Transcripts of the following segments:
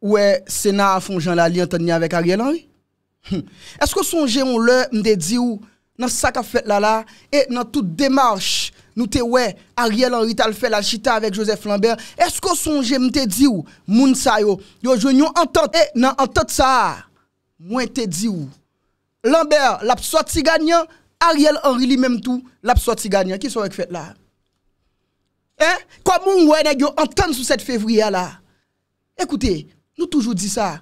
Ouè, sena a fon jan la li anton nye avèk Ariel anri? Esko sonje ou lè mdè di ou nan sak a fèt la la? E nan tout demarche nou te ouè Ariel anri tal fèt la chita avèk Joseph Lambert? Esko sonje mdè di ou moun sa yo? Yo jwen yon anton, e nan anton sa a? Mwen te di ou? Lambert, lap sot si ganyan, Ariel anri li menm tou, lap sot si ganyan. Ki sou ak fèt la? E? Kwa moun mwen e gyo anton sou set fevriya la? Ekoutè, Nous toujours dit ça.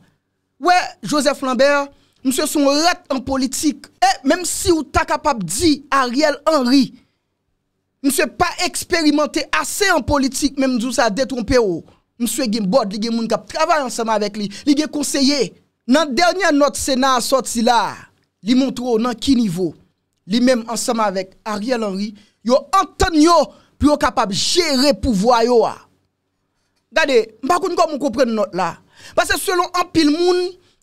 Ouais, Joseph Lambert, monsieur son rat en politique. Et même si vous êtes capable de dire Ariel Henry, monsieur pas expérimenté assez en politique, même si ça détrompé. Monsieur il y des gens qui travaillent ensemble avec lui, il y conseiller. Dans la dernière note Sénat sorti là, il montre dans quel niveau. Lui même ensemble avec Ariel Henry, yo entend pour capable de gérer pouvoir yo. Regardez, je ne sais pas comment note là. Pase selon an pil moun,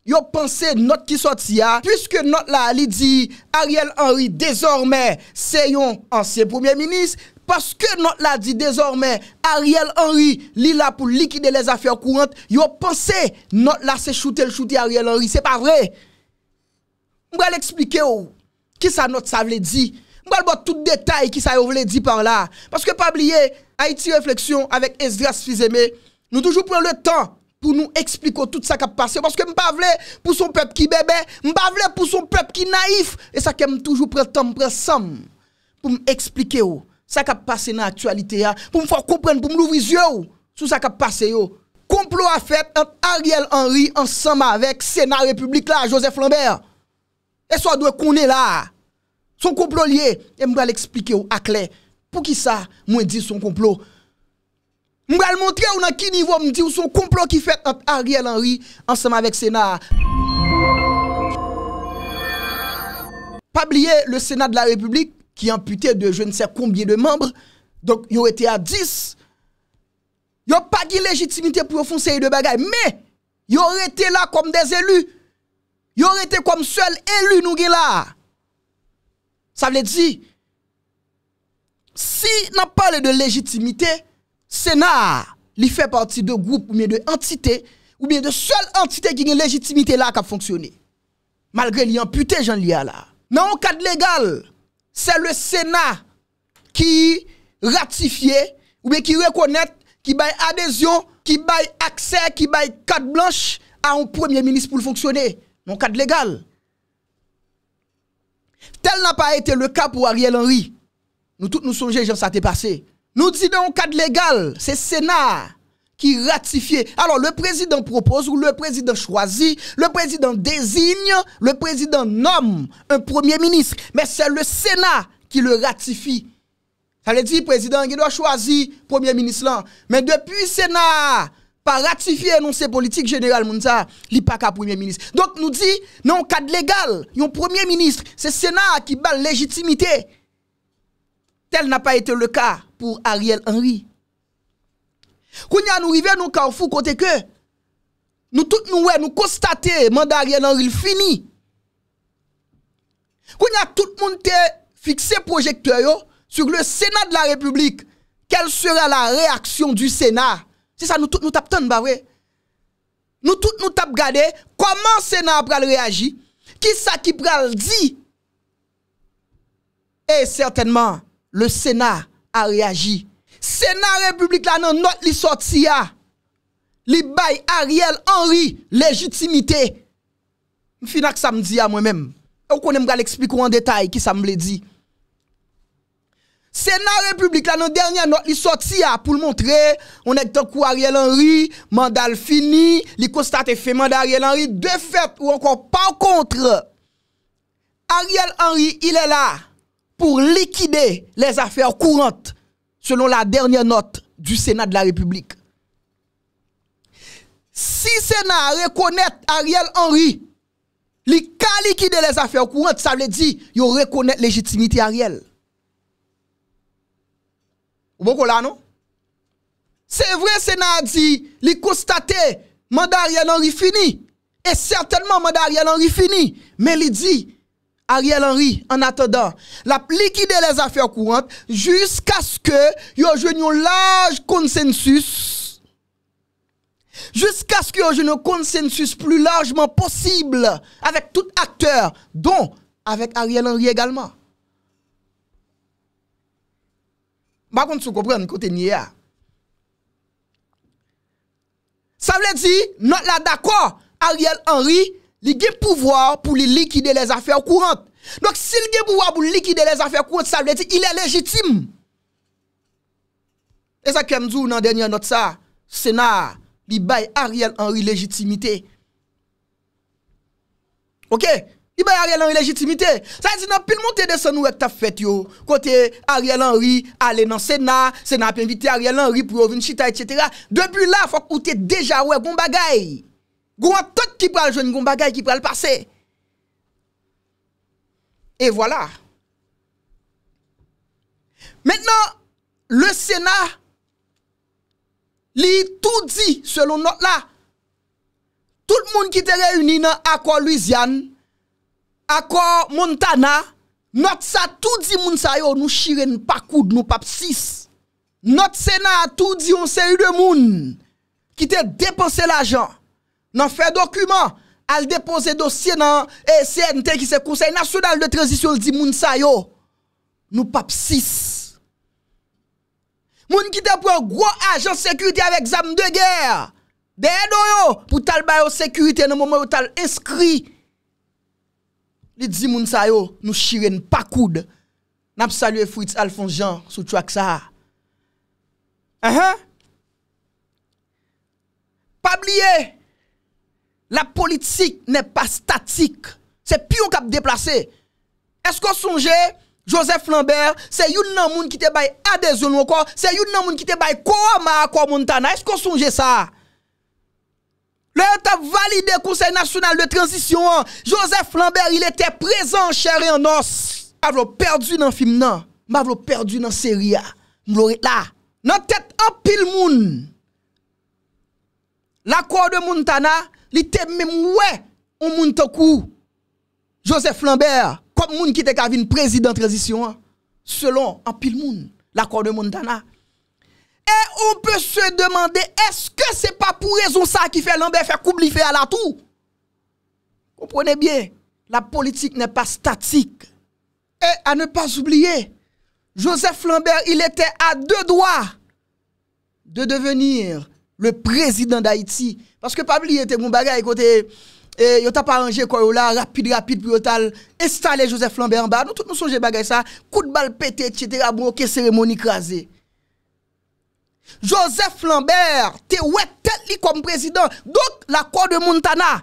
yo pense not ki sot si ya Piske not la li di Ariel Henry dezormen se yon ansye premier minis Paske not la di dezormen Ariel Henry li la pou likide les afeur kouante Yo pense not la se choute le choute Ariel Henry, se pa vre Mbale explike yo ki sa not sa vle di Mbale bot tout detay ki sa yo vle di par la Paske pa blie Haiti Reflexion avek Ezra Sfizeme Nou toujou pren le tan pou nou ekspliko tout sa kap pase yo, maske m pa vle pou son pep ki bebe, m pa vle pou son pep ki naif, e sa kem toujou pre tempre sam, pou m eksplike yo, sa kap pase na aktualite ya, pou m fwa kompren, pou m lou viz yo, sou sa kap pase yo. Komplo a fet ente Ariel Henry, ansam avek Senat Republik la, Joseph Lambert, e sa dwe konen la, son komplo liye, e m dwe al eksplike yo akle, pou ki sa mwen di son komplo, Mwen al montre ou nan ki nivou, mwen di ou son complot ki fèt a Ariel Henry ansèm avèk sèna. Pabliye, le sèna de la republik, ki amputè de je ne sèr koumbye de membre, donk yo etè a 10, yo pa gè legitimité pou fonsè yè de bagay, mè, yo etè la kom des élus, yo etè kom sèl élus nou gè la. Sa vle dzi, si nan pale de legitimité, Sena li fe parti de group ou miye de entite ou miye de sol entite ki ni legitimite la kap fonksyone. Malgre li amputé jan li a la. Nan an kad legal, se le Sena ki ratifiye ou miye ki rekonnet, ki bay adesyon, ki bay akse, ki bay kad blanche a an premier ministre pou fonksyone. Nan an kad legal. Tel nan pa ete le kap ou Ariel Henry. Nou tout nou sonje jan sa te pasey. Nous disons dans cadre légal, c'est le Sénat qui ratifie. Alors le président propose ou le président choisit, le président désigne, le président nomme un premier ministre. Mais c'est le Sénat qui le ratifie. Ça veut dire le président il doit choisir premier ministre Mais depuis le Sénat, pas ratifié, énoncé politique générale Mounsa, a pas premier ministre. Donc nous dit, non, cadre légal, un premier ministre, c'est Sénat qui bat légitimité. tel na pa ete le ka pou Ariel Henry. Koun ya nou rive nou ka ou fou kote ke, nou tout nou we nou kostate mande Ariel Henry l fini. Koun ya tout moun te fikse projekte yo sur le Senat de la Republik, kel sera la reaksyon du Senat. Se sa nou tout nou tap ton ba we. Nou tout nou tap gade, koman Senat pral reagi, ki sa ki pral di. E certainman, Le Sena a reagi. Sena Republik la nan not li soti a. Li bay Ariel Henry legitimite. M finak sa m di a mwen men. Ou konen m gale eksplikou an detay ki sa m le di. Sena Republik la nan dernya not li soti a pou l montre. On ek te kou Ariel Henry. Mandal fini. Li konstate fè mandal Ariel Henry. De fèp ou ankon pa w kontre. Ariel Henry ilè la. pour liquider les affaires courantes, selon la dernière note du Sénat de la République. Si le Sénat reconnaît Ariel Henry, il ka liquider les affaires courantes, ça veut dire il reconnaît légitimité Ariel. Ou vrai là non? C'est vrai Sénat dit, li constater mandat Ariel Henry fini et certainement mandat Ariel Henry fini, mais il dit Ariel Henry, en attendant, la liquider les affaires courantes jusqu'à ce que yo ait un large consensus. Jusqu'à ce que yo ait un consensus plus largement possible avec tout acteur, dont avec Ariel Henry également. Par contre, vous comprenez côté Nia. Ah. Ça veut dire, nous d'accord, Ariel Henry Li gen pouvwa pou li likide les afèr kourante. Dok si li gen pouvwa pou likide les afèr kourante, sa vè ti ilè legitime. E sa kem djou nan denye not sa, sena bi bay Ariel Henry legitimite. Ok, bi bay Ariel Henry legitimite. Sa vè ti nan pil montè de san wèk ta fèt yo, kote Ariel Henry alè nan sena, sena api invite Ariel Henry pou yo vin chita et cetera. Debù la fòk ou te deja wèk goun bagay. Gou an tot ki pral joun, goun bagay ki pral pase. E voilà. Mètenan, le sèna, li tout di, selon not la, tout moun ki te reyouni nan akwa Louisiane, akwa Montana, not sa tout di moun sa yo nou shiren pakoud, nou papsis. Not sèna tout di, on se yu de moun, ki te deponse la janj. nan fè dokumen, al depose dosye nan SNT e ki se kousey nasyonal de trezisyon di moun sa yo, nou pap sis. Moun ki depo yo, gro ajan sekurite avèk zam de ger, de edo yo, pou tal bayo sekurite nan moumè ou tal eskri, li di moun sa yo, nou shiren pakoud, nap salye fuit al fon jan sou chwa ksa. A ha? Pap liye, La politik nè pa statik. Se pi yon kap deplase. Esko sonje, Josef Lambert, se yon nan moun ki te bay adezon wakor, se yon nan moun ki te bay koroma akor moun tana. Esko sonje sa? Le yon tap valide Konsey National de Transition an. Josef Lambert, il ete prezen chere yon nos. Mavlo perdu nan film nan. Mavlo perdu nan seri ya. Mlore la. Nan tet apil moun. La kor de moun tana, Il était même ouais, on moun Joseph Lambert comme moun qui te une président transition selon en pile moun, l'accord de Montana. Et on peut se demander est-ce que c'est pas pour raison ça qui fait Lambert faire coupe fait à la tout Comprenez bien, la politique n'est pas statique. Et à ne pas oublier, Joseph Lambert, il était à deux doigts de devenir le président d'Haïti Paske pabli yon te moun bagay, yon ta pa ranger kor yon la, rapide, rapide, pi yon tal, estale Joseph Lambert an ba, nou tout moun sonje bagay sa, kout bal pete, etc, moun oke seremoni kaze. Joseph Lambert, te wè tel li kom prezident, donk la kor de Montana.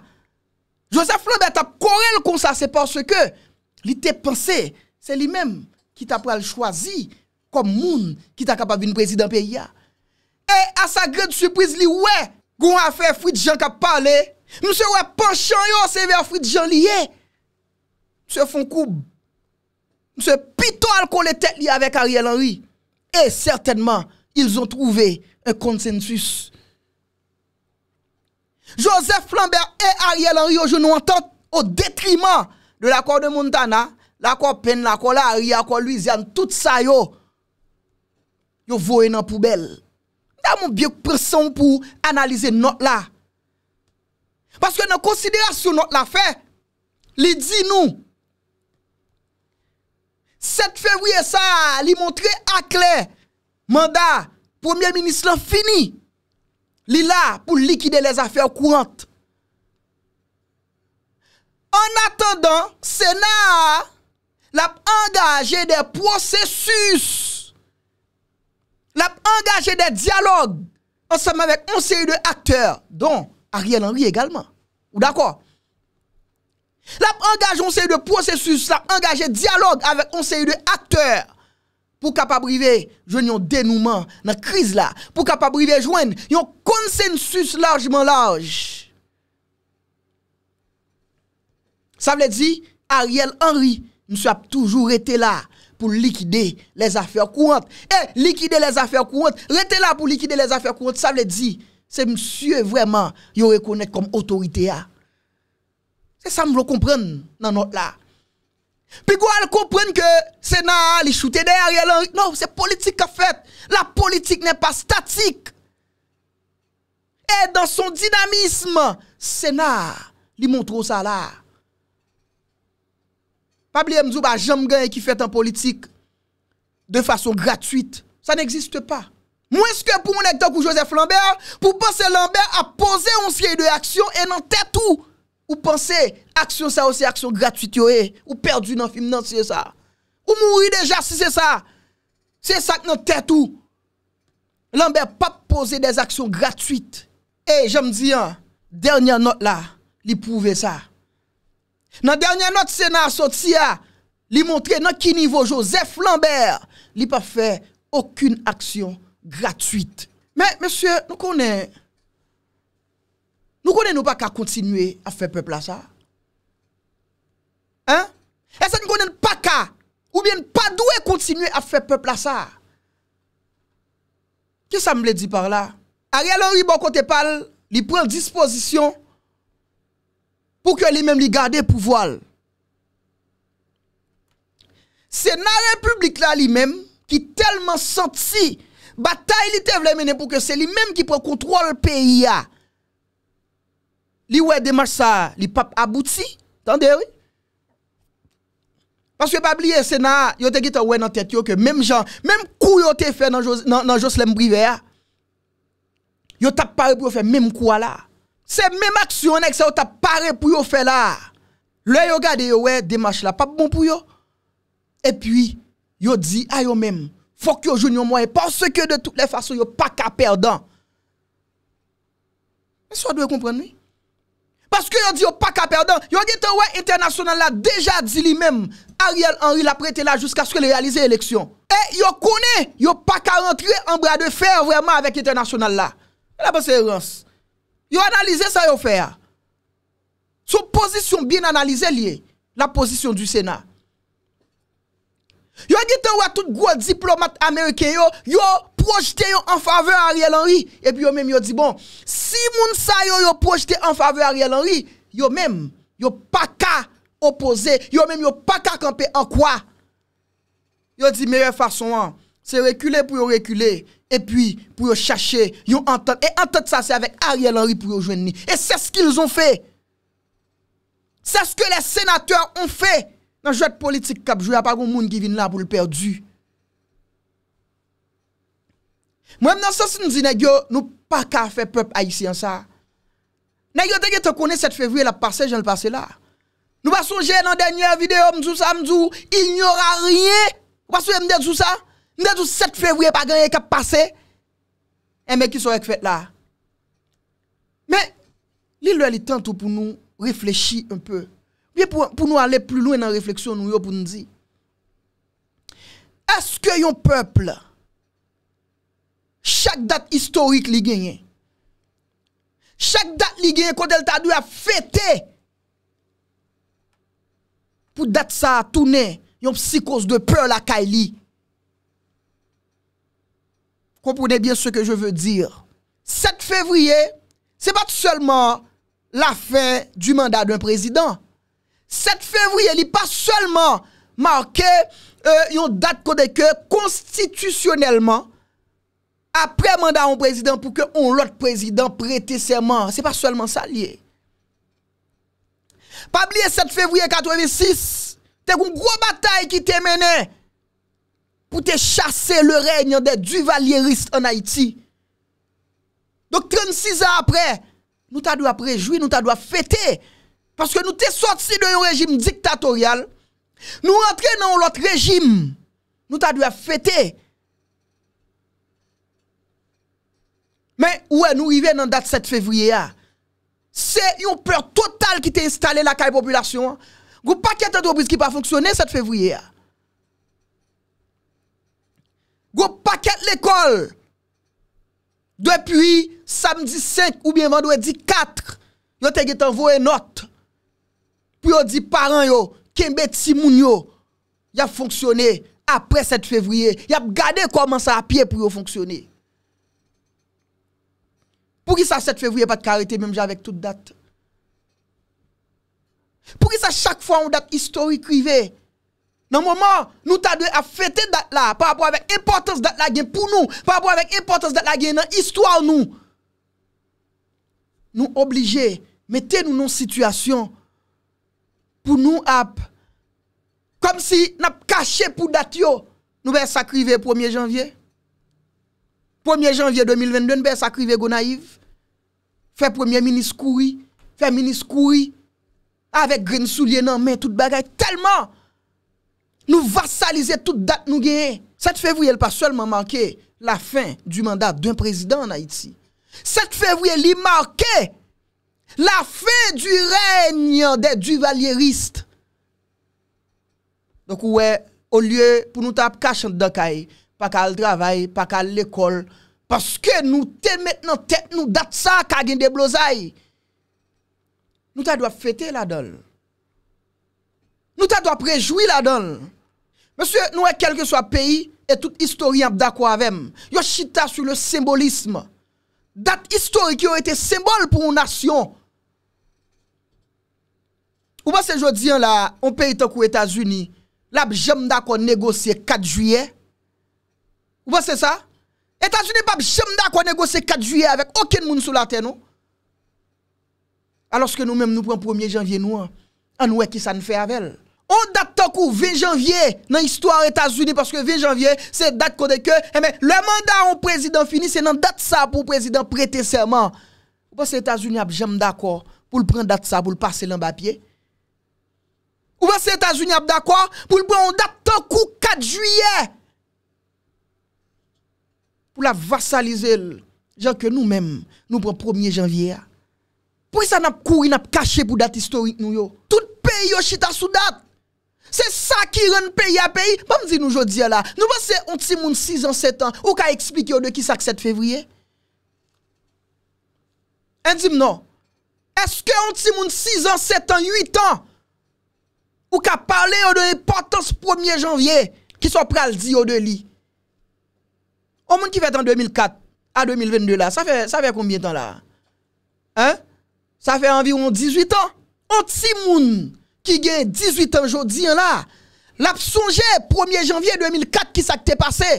Joseph Lambert ta korel kon sa, se porske li te pense, se li menm ki ta pral chwazi, kom moun ki ta kapav yon prezident per ya. E a sa grede sürpriz li wè, Goun a fe fri di jan ka pale, mse wè pan chan yo seve a fri di jan liye, mse fon koub, mse pitou al kon le tek liye avek Ariel Henry, e certainman, ilzou trouve e konsensus. Joseph Flambert e Ariel Henry yo jounou anton o detriman de lakor de Montana, lakor pen lakor la, ariyakor luisian, tout sa yo, yo vowe nan poubel. la moun biye persan pou analize not la paske nan konsidera sou not la fe li di nou 7 februye sa li montre akle manda premier ministre la fini li la pou likide les afè kouante an atendan sena la engaje de prosesus Lap engaje de diyalogue ansame avèk onseye de akteur. Don, Ariel Henry egalman. Ou d'akwa? Lap engaje onseye de prosesus. Lap engaje diyalogue avèk onseye de akteur. Pou kapabrive jwen yon denouman nan kriz la. Pou kapabrive jwen yon konsensus largeman large. Sa vle di, Ariel Henry mswe ap toujou rete la. pour liquider les affaires courantes. Et eh, liquider les affaires courantes, restez là pour liquider les affaires courantes, ça veut dire, c'est monsieur vraiment, il reconnaît comme autorité. C'est ça que je comprendre dans notre là. Puis quoi, elle comprend que Sénat, il shooté derrière Non, c'est politique qu'a fait. La politique n'est pas statique. Et dans son dynamisme, Sénat, il montre ça là. Pabliye mdjou ba jam gany ki fèt an politik de fason gratwit. Sa n'existe pa. Mwen seke pou moun ektak ou Joseph Lambert, pou panse Lambert a pose on siye de aksyon e nan tètou ou panse aksyon sa ou se aksyon gratwit yo e ou perdu nan film nan se se sa. Ou mouri deja se se sa. Se se sa nan tètou. Lambert pa pose de aksyon gratwit. E, eh, jam diyan, dernyan not la, li pouve sa. Nan dernyan not sena sot siya, li montre nan ki nivo Joseph Lambert, li pa fe akun aksyon gratuite. Men, men sè, nou konen, nou konen nou pa ka kontinwe a fe pepla sa? Hein? E sa nou konen pa ka, ou bien pa do e kontinwe a fe pepla sa? Ke sa mle di par la? Ariel Henri Bonkote-Palle, li pren l disposisyon, pou ke li men li gade pou voal. Se nan republik la li men, ki telman santi, batay li te vlemenen pou ke se li men ki pou kontrol peyi ya. Li wè demas sa, li pap abouti, tande wè? Panswe bab liye, se nan, yo te git an wè nan tet yo, ke menm jan, menm kou yo te fè nan Joslem Brivea, yo tap pari pou yo fè menm kou ala. Se menm aksyon ek se ou ta pare pou yo fe la. Le yo gade yo wey, demache la pa bon pou yo. E pi, yo di a yo menm, fok yo joun yo mwen, porske de tout le fason yo pa ka perdan. E so a dwey kompren mi? Porske yo di yo pa ka perdan, yo ge te wey internasyonal la deja di li menm, Ariel Henry la prete la jouska sko le realize eleksyon. E yo kone, yo pa ka rentre en brade fer vreman avèk internasyonal la. La baseransi. Yo analize sa yo fè ya. Sou pozisyon bin analize liye. La pozisyon du sèna. Yo gite ou a tout gwo diplomat ameriken yo. Yo projete yo an faveur a Riel Henry. E pi yo mèm yo di bon. Si moun sa yo yo projete an faveur a Riel Henry. Yo mèm yo pa ka opose. Yo mèm yo pa ka kampe an kwa. Yo di mèye fason an. Se rekule pou yo rekule, epi pou yo chache, yo entote, e entote sa se avek Ariel Henry pou yo jwen ni. E se skil zon fe. Se skil le senatour on fe, nan jwet politik kapjou, apak ou moun ki vin la pou lperdu. Mwen nan sa si nou zine gyo, nou pa ka fe pep a yisi an sa. Nè gyo denge te konen set fevri, la pase, jen le pase la. Nou basou jen nan denye videyo, mdou sa mdou, ignora rye. Basou mdou sa mdou sa, Nè diou 7 fevri e pa ganyan e kap pase, e mek ki sou ek fet la. Men, li lè li tentou pou nou reflechi un peu. Li pou nou ale plou louen nan refleksyon nou yo pou nou di. Eske yon peple, chak dat historik li genyen, chak dat li genyen kou delta diou a fete, pou dat sa a toune yon psikos de pe la kaili, Kompounen bien se ke je ve dire. 7 fevriye, se pa tout seulement la fin du mandat d'un prezident. 7 fevriye li pa seulement marke euh, yon dat kodeke konstitisyonelman apre mandat an prezident pou ke an lot prezident prete seman. Se pa seulement sa liye. Pa bliye 7 fevriye 86, te koum gro batay ki temeney. pou te chase le renyan de Duvalierist en Haïti. Donk 36 an apre, nou ta dwa prejoui, nou ta dwa fete, paske nou te sotsi de yon rejim diktatorial, nou rentre nan lout rejim, nou ta dwa fete. Men, ouè nou yive nan dat 7 fevriye a, se yon peur total ki te installe la kai popoulasyon, goupaket an do biz ki pa fonksyone 7 fevriye a. Gwo paket l'ekol. Depi samdi 5 ou bien vandou e di 4, yon te get anvo e not. Pyo di paran yo, kembe ti moun yo, yap fonksyone apre 7 fevriye. Yap gade kwa mansa apye pyo fonksyone. Pyo ki sa 7 fevriye pat karite mwen javek tout dat. Pyo ki sa chak fwa ou dat istori krivey, Nan mouman, nou ta dwe ap fete dat la, pa ap wèk importans dat la gen pou nou, pa ap wèk importans dat la gen nan istwa ou nou. Nou oblije, mette nou nou situasyon, pou nou ap, kom si nap kache pou dat yo, nou bè sakri vè 1 janvye. 1 janvye 2022, nou bè sakri vè gwa naif, fè 1 minis koui, fè minis koui, avek gren sou liye nan men tout bagay, telman, nous vassaliser toute date nous gagner. 7 février, pas seulement marqué la fin du mandat d'un président en Haïti. 7 février, il marqué la fin du règne des duvalieristes. Donc, ouais, au lieu pour nous taper cash dans pas qu'à le travail, pas qu'à l'école, parce que nous t'es maintenant tête nous date ça de des blosailles. Nous t'as doit fêter la donne. Nous ta doit réjouir la donne. Monsye nou e eh, kelke swa peyi e tout histori apdakwa avem. Yo chita sou le sembolisme. Dat histori ki yo ete sembol pou ou nasyon. Ou ba se jodi an la, an peyi tan kou Etasuni, la ap jemdakwa negose 4 juye? Ou ba se sa? Etasuni pa ap jemdakwa negose 4 juye avek oken moun sou la ten nou? A loske nou menm nou pren 1 janvye nou an, an ou e ki san fe avel? on date tant coup 20 janvier dans l'histoire États-Unis parce que 20 janvier c'est date qu'on que eh ben, le mandat au président fini c'est dans date ça pour président prêter serment. Vous les États-Unis a jamais d'accord pour le prendre date ça pour le passer dans papier Ou Les États-Unis a d'accord pour le prendre date tant coup 4 juillet pour la vassaliser genre que nous-mêmes nous prenons 1er janvier. Ah. Pour ça n'a couru n'a caché pour date historique nous yo. Tout pays yo chita sous date. Se sa ki ren peyi a peyi? Pa m di nou jodi ya la? Nou ba se ontimoun 6 an, 7 an? Ou ka eksplike yo de ki sak 7 fevriye? En di m nan? Eske ontimoun 6 an, 7 an, 8 an? Ou ka pale yo de l'importance 1 janvye? Ki so pral di yo de li? O moun ki fète en 2004 a 2022 la, sa fè konbien tan la? Sa fè anviron 18 an? Ontimoun Ki gen 18 an jodi an la. La psonje 1 janvye 2004 ki sa kte pase.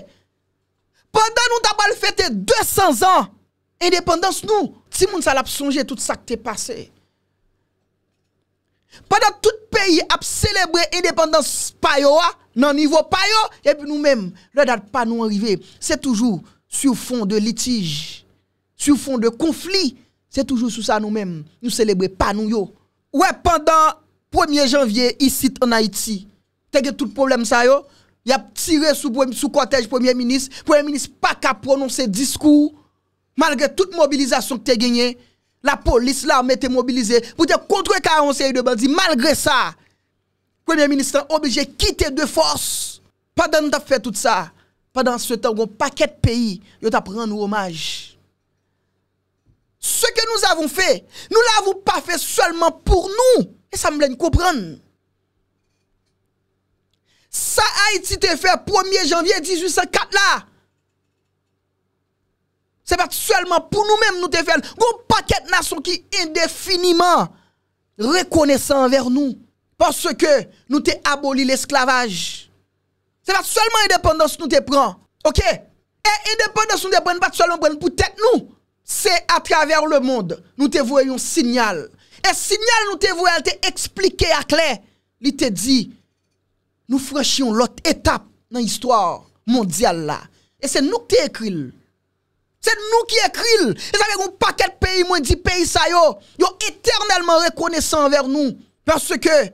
Pendan nou tabal fete 200 an. Independans nou. Ti moun sa la psonje tout sa kte pase. Pendan tout peyi ap celebre independans payo. Nan nivou payo. Ebi nou men. La dat panou enrive. Se toujou. Sou fon de litij. Sou fon de konfli. Se toujou sou sa nou men. Nou celebre panou yo. Ou e pendant. 1er janvier, ici en Haïti, t'as tout problème ça yo, y a tiré sous sous cortège premier ministre, premier ministre pas prononcé prononcer discours malgré toute mobilisation que t'as gagné, la police l'armée été mobilisée pour te contre un série de bandits. Malgré ça, premier ministre obligé quitter de force pendant t'as fait tout ça. Pendant ce temps, un paquet de pays, yo pris un hommage. Ce que nous avons fait, nous l'avons pas fait seulement pour nous. Et ça me laisse comprendre. Ça Haïti te fait 1er janvier 1804 là. C'est pas seulement pour nous-mêmes nous te fait. un paquet nation qui indéfiniment reconnaissant envers nous parce que nous t'es aboli l'esclavage. C'est pas seulement indépendance nous te prend. OK Et indépendance nous te prend pas seulement pour tête nous. C'est à travers le monde nous te voyons signal et signal nous te voué, te expliqué à clair. Il te dit, nous franchions l'autre étape dans l'histoire mondiale là. Et c'est nous qui écrit. C'est nous qui écrit. Et ça veut dire paquet de pays, moins dit pays ça yo, yo éternellement reconnaissant envers nous. Parce que,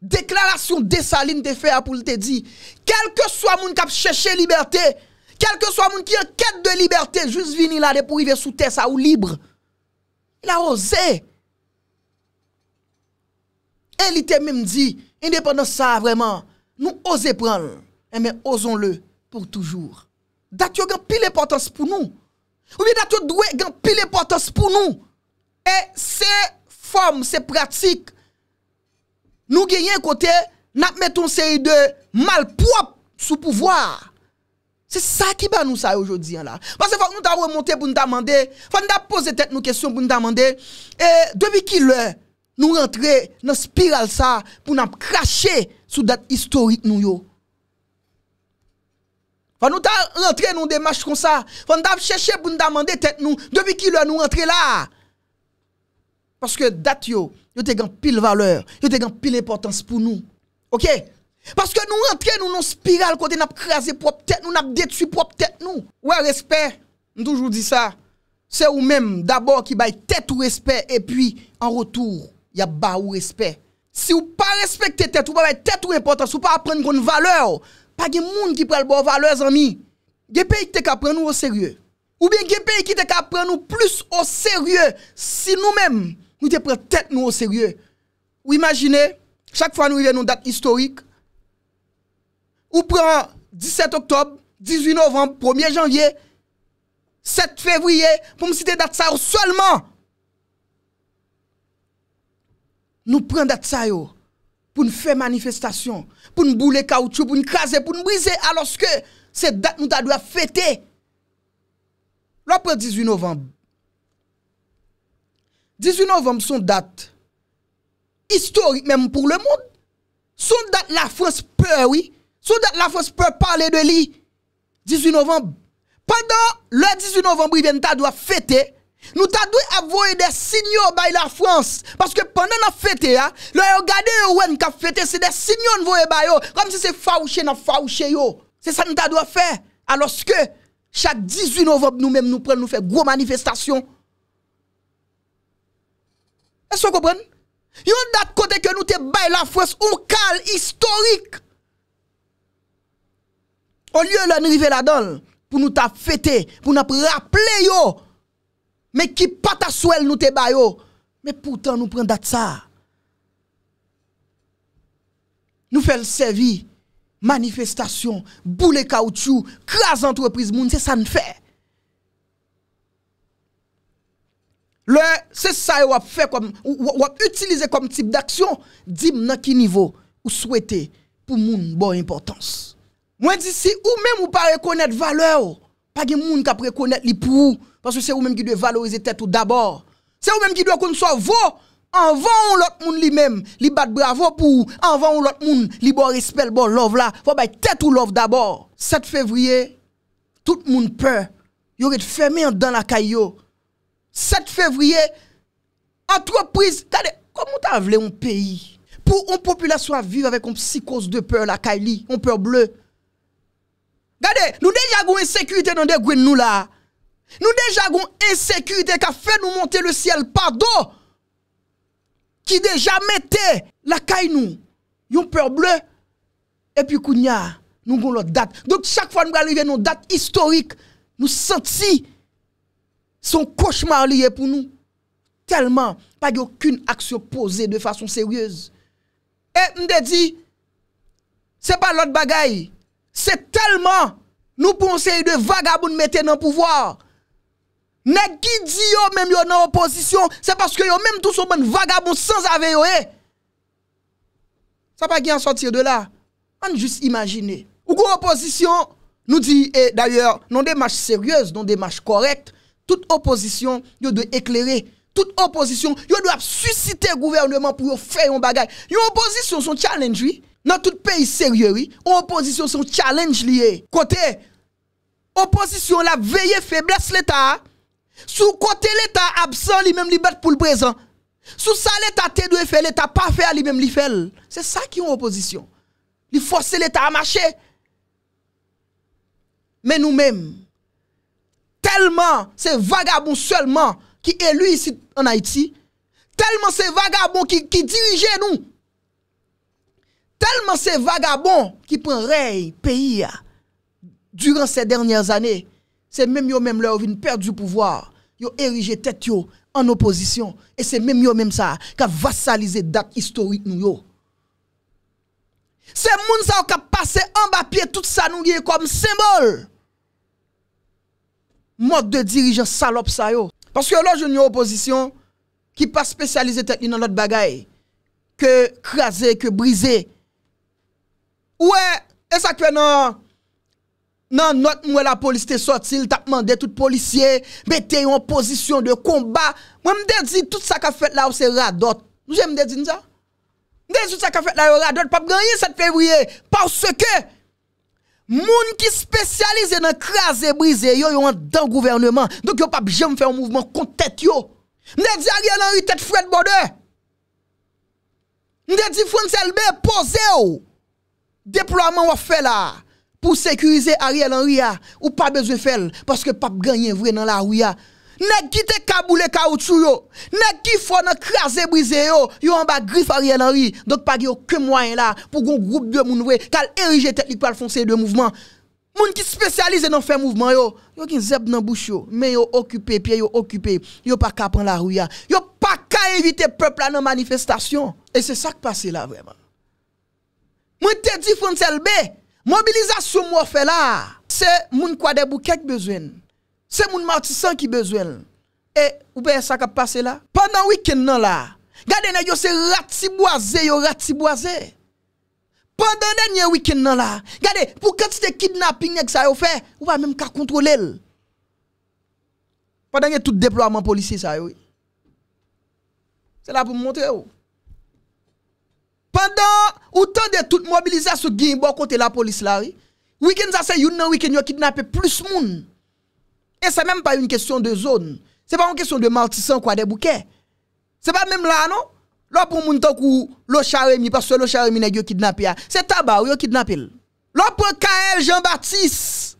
déclaration Dessaline te fait pour te dire, quel que soit monde qui cherche liberté, quel que soit mon qui en quête de liberté, juste venir là pour vivre sous terre ça ou libre. Il a osé était même dit, indépendance ça vraiment, nous osons prendre, eh, mais osons-le pour toujours. a une pile importance pour nous. Ou bien date doué doit pile importance pour nous. Et eh, ces formes, ces pratiques, nous gagnons côté, nous mettons ces série de malpropres sous pouvoir. C'est ça qui va nous ça aujourd'hui hein, là. Parce que nous avons remonté pour nous demander, faut nous poser tête nous question pour nous demander, et eh, depuis qui l'heure nous rentrer dans spirale ça pour nous cracher sous date historique nous yo. nous rentrer dans des marches comme ça. Faut nous chercher pour nous demander tête nous depuis qui nous rentrer là. Parce que date yo, yo te pile valeur, yo te pile importance pour nous. OK parce que nous rentrons dans une spirale côté n'a craser propre tête, nous n'a détruit propre tête nous. Ouais, respect, nous toujours dit ça. C'est ou même d'abord qui baille tête ou respect et puis en retour Ya ba ou respet. Si ou pa respet bon te tet, ou pa vey tet ou importans, ou pa apren kon valeur, pa gen moun ki prel bo valeur zanmi, gen pey ki te kapren nou o serye. Ou bien gen pey ki te kapren nou plus o serye, si nou men, nou te prel tet nou o serye. Ou imagine, chak fwa nou vey nou dat istorik, ou pren 17 oktob, 18 novemb, 1 janvye, 7 fevriye, pou msi te dat sa ou solman, Nou pren dat sa yo, pou nou fe manifestasyon, pou nou boule kawoutyo, pou nou kaze, pou nou mwize, aloske se dat nou ta dwa fete. Lò pou 18 novemb. 18 novemb son dat, istorik menm pou lè moun, son dat la Frans peur, oui, son dat la Frans peur pale de li. 18 novemb. Pendan lò 18 novemb pou yon ta dwa fete... Nous dû envoyer des signaux par la France. Parce que pendant la fête, là, regarder qui qu'a fêté, c'est des signaux envoyés par yo. Comme si c'est fauché, n'a fauché yo. C'est ça que nous dû faire. Alors que chaque 18 novembre, nous-mêmes, nous prenons, nous faisons gros manifestation. Est-ce que vous comprenez? Yon date côté que nous te bail la France, on cal historique. Au lieu de nous arriver là-dedans, pour nous ta fêter, pour nous rappeler yo. Mè ki pata sou el nou te bayo. Mè poutan nou pren dat sa. Nou fel sevi, manifestasyon, boule kawtou, kras antwepriz moun, se sa n'fe. Le, se sa yon wap fe, wap utilize kom tip d'aksyon, dim nan ki nivou ou swete pou moun bon importans. Mwen disi, ou mè mou pa rekonet valeo. Pas de monde qui reconnaître les pour Parce que c'est vous-même qui devez valoriser tête ou d'abord. C'est vous-même qui devez connaître soit vous. Avant l'autre monde lui-même, li bat bravo pour avant l'autre monde, li bon respect, bon love là, faut bay tête ou love d'abord. 7 février, tout le monde peur. y aurait fermé dans la caillou. 7 février, entreprise, comment t'as voulu un pays pour une population à vivre avec une psychose de peur la caille, on peur bleue. Regardez, nous déjà avons insécurité dans des nous déjà avons insécurité qui a fait nous monter le ciel par dos. Qui déjà mettait la caille nous. peur bleu. Et puis nous avons l'autre date. Donc chaque fois que nous arrivons à une date historique, nous sentons son cauchemar lié pour nous. Tellement, pas aucune action posée de façon sérieuse. Et nous, dit, n'est pas l'autre bagaille. Se telman nou ponse yon de vagaboun mette nan pouvoar. Ne ki di yon menm yon nan oposisyon, se paske yon menm tou sou menn vagaboun sans ave yon e. Eh. Sa pa gen sorti de la. An jis imagine. Ou kon oposisyon nou di, e d'ayor, nan de mach seryose, nan de mach korekt, tout oposisyon yon de ekleri. Tout oposisyon yon do ap susite gouvernement pou yon fey yon bagay. Yon oposisyon son challenge yi. dans tout pays sérieux, opposition son challenge lié. Côté opposition la veille faiblesse l'État. Sous côté l'État absent lui-même pour le présent. Sous ça l'État te doit faire l'État pas faire lui-même li fait. C'est ça qui ont opposition. Il force l'État à marcher. Mais nous-mêmes, tellement c'est vagabond seulement qui lui ici en Haïti, tellement ces vagabonds qui, qui nous. telman se vagabon ki pren rey peyi ya duran se dernyan zane, se menm yo menm le ou vin per du pouvoir, yo erije tet yo an oposisyon, e se menm yo menm sa, ka vassalize dat historik nou yo. Se moun sa ou ka pase an ba piye, tout sa nou ye kom sembol, mot de dirijan salop sa yo. Paske yo la joun yo oposisyon, ki pa spesyalize tet yon an lot bagay, ke krasé, ke brisé, Ouè, e sa kwen non. nan not mwen la polis te sortil, tapman de tout polisye, bete yon oposisyon de komba, mwen mde di tout sa ka fet la ou se radot. Mwen mde di tout sa ka fet la ou se radot, pap ganyen 7 februye, parce ke moun ki spesyalize nan krasé-brisé, yon yon an dan gouvernement, dok yon pap jem fè yon mouvment kontet yo. Mde di a ryen nan yon tet fred bode. Mde di fwen selbe pose yo. déploiement fait là pour sécuriser Ariel Henry ou pas besoin faire parce que pas gagne vrai dans la rue Ne qui te kaboule caoutchouc yo, nèg qui les nan krasé brisé yo, yo en bas griffe Ariel Henry. Donc pas aucun moyen là pour un groupe de monde vrai kal ériger technique pour le foncer de mouvement. Moun qui spécialise dans faire mouvement yo, yo qui zèb nan bouche yo, mais yo occupé pied yo occupé, yo pas ka prendre la rue Yo pas ka éviter peuple là dans manifestation. Et c'est ça qui passe là vraiment. Mwen te di fonsel be, mobilizasyon mwen fe la, se moun kwa debu kek bezwen, se moun matisan ki bezwen, e, ou peye sakap pase la, pandan wikend nan la, gade ne yo se rati boaze, yo rati boaze, pandan ne nye wikend nan la, gade, pou ket se te kidnapping ek sa yo fe, ou pa mwen ka kontrole el, pandan nye tout deplouaman polisi sa yo, se la pou mwote yo, Pendant autant de toute mobilisation qui est bon côté la police là, Week-end ça c'est une week-end qui kidnappé plus monde. Et c'est même pas une question de zone. Ce n'est pas une question de martissant quoi des bouquets. C'est pas même là non. Là pour moun monde qui lo parce que le charemi kidnappé. Hein. C'est tabac a kidnappé. Là pour KL Jean-Baptiste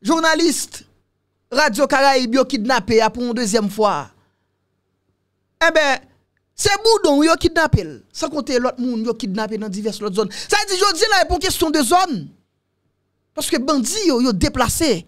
journaliste Radio Caraïbe a kidnappé hein, pour une deuxième fois. Eh bien... C'est Boudon qui kidnappé. Sans compter l'autre monde qui kidnappé dans diverses autres zones. Ça dit, je dis c'est pour question de zone. Parce que bandits, yo, yo déplacé.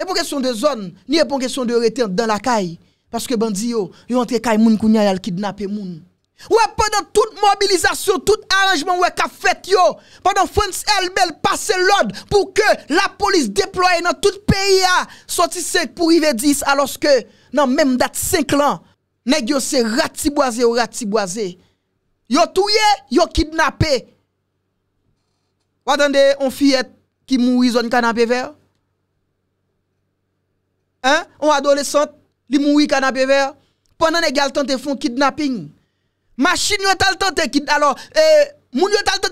Et pour question de zone, ni pour question de retenir dans la caille. Parce que bandits, yo, dans la caille moun kounya yal kidnappé moun. Ouais, pendant toute mobilisation, tout arrangement ouais qu'a fait yo, pendant France Elbel passe l'ordre pour que la police déploie dans tout le pays a ah. sorti 5 pour arriver 10 alors que dans même date 5 ans Negyo se ratibwaze ou ratibwaze. Yo touye, yo kidnapè. Wadande, on fiyet ki moui zon kanapè ver? An? On wadole sot, li moui kanapè ver? Ponan negyo al tante fon kidnaping. Machen yon tal tante e,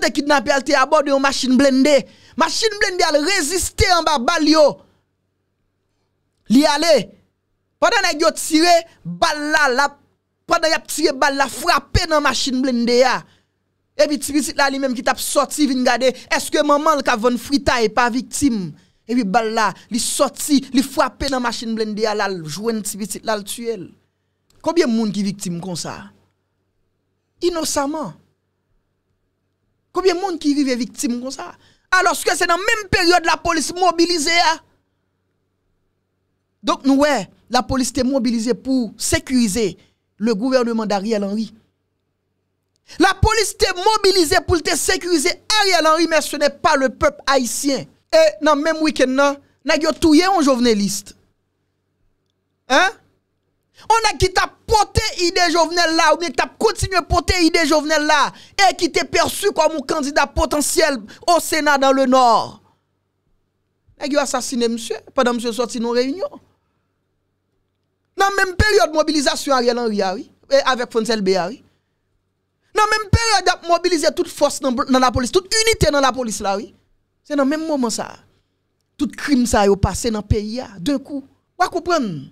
kidnapè, al te abo de yon maschen blendè. Machen blendè al reziste an ba bal yo. Li ale... Pwadan e gyo tire, bal la la, pwadan e ap tire bal la, fwapen nan masin blende ya. Ebi tibitit la li menm ki tap soti vin gade, eske maman lak avon fwita e pa viktim. Ebi bal la, li soti, li fwapen nan masin blende ya la, jwen tibitit la l tu el. Koubyen moun ki viktim kon sa? Inosaman. Koubyen moun ki vive viktim kon sa? Aloske se nan menm peryode la polis mobilize ya. Donc, nous, la police était mobilisée pour sécuriser le gouvernement d'Ariel Henry. La police était mobilisée pour te sécuriser Ariel Henry, mais ce n'est pas le peuple haïtien. Et dans le même week-end, nous avons tué un journaliste. Hein? On a qui t'a porté idée Jovenel là, on bien qui t'a continué à porter idée Jovenel là, et qui t'est perçu comme un candidat potentiel au Sénat dans le Nord. Nous a assassiné monsieur pendant monsieur sorti nos réunions. Dans eh, la même période de mobilisation, Ariel Henry, oui, avec Fonsel Béa, Dans la même période de mobiliser toute force dans, la police, toute unité dans la police, là, oui. C'est dans le même moment, ça. Tout crime, ça, passé dans le pays, d'un coup. Vous comprenez?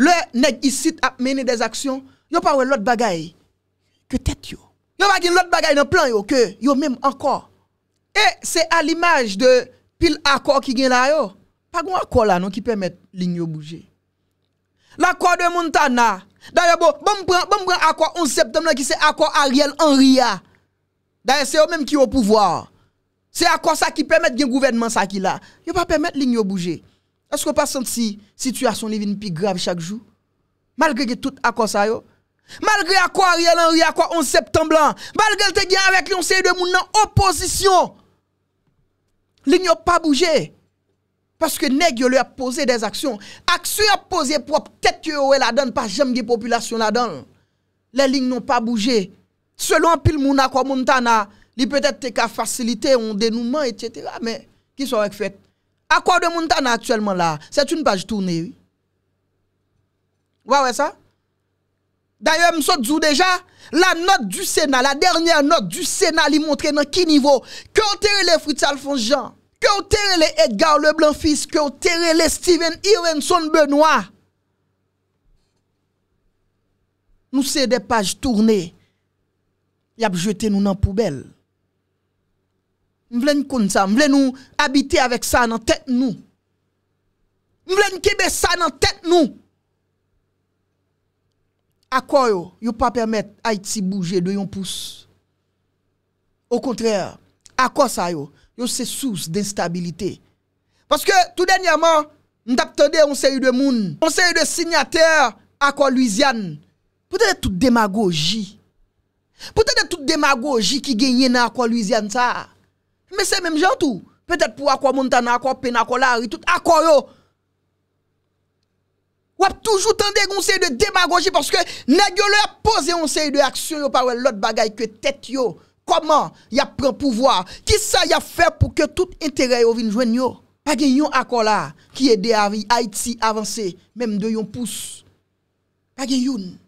Le nèg ici a mené des actions, yo pas l'autre bagaille que tête Vous Yo pas l'autre bagaille dans le plan yo que yo même encore. Et c'est à l'image de pile accord qui est là yo. Pas a là non qui permet ligne bouger l'accord de Montana. D'ailleurs, bon, bon, bon, bon, accord 11 septembre qui c'est accord Ariel Henry. Ah? D'ailleurs, c'est eux-mêmes qui ont au pouvoir. C'est quoi ça qui permet de gouvernement ça qui là. Il pas permettre ligne bouger. Est-ce que pas senti situation est plus grave chaque jour Malgré que tout accord ça yo. Malgré quoi Ariel Henry accord 11 septembre Malgré te gain avec les de moun en opposition. Ligne pas bouger. Parce que nèg lui a posé des actions. Action a posé propre tête yo la donne pas jamais des population là donne. Les lignes n'ont pas bougé. Selon pile mouna quoi, montana, il peut-être te faciliter un dénouement etc. mais qui sont avec fait. À quoi de montana actuellement là, c'est une page tournée. Oui? Ouais ouais ça. D'ailleurs, me Zou déjà, la note du Sénat, la dernière note du Sénat, il montre dans qui niveau. Quand les fruits font Jean, que vous les Edgar Leblanc fils, que vous les Steven Irenson Benoît. Nous c'est des pages tournées. Y a jeté nous dans poubelle. Nous voulons ça, nous nous habiter avec ça dans tête nous. Nous voulons ait ça dans tête nous. À quoi yo, yo pas permettre Haïti bouger de yon pouce. Au contraire, à quoi ça yo? c'est source d'instabilité. Parce que tout dernièrement, nous avons un série de monde, un série de signataires à quoi Louisiane. Peut-être toute démagogie. Peut-être toute démagogie qui gagne dans quoi Louisiane ça. Mais c'est même genre tout. Peut-être pour quoi Montana, quoi Pena, quoi tout yo. Ou a toujours tendé un série de démagogie parce que n'a posé posé un série de action par l'autre bagaille que tête yo comment y a pris pouvoir Qui ça y a fait pour que tout intérêt vienne joindre yo Pas gen yon accord là qui aide Haïti avancer même de yon pouce. Pas gen yon.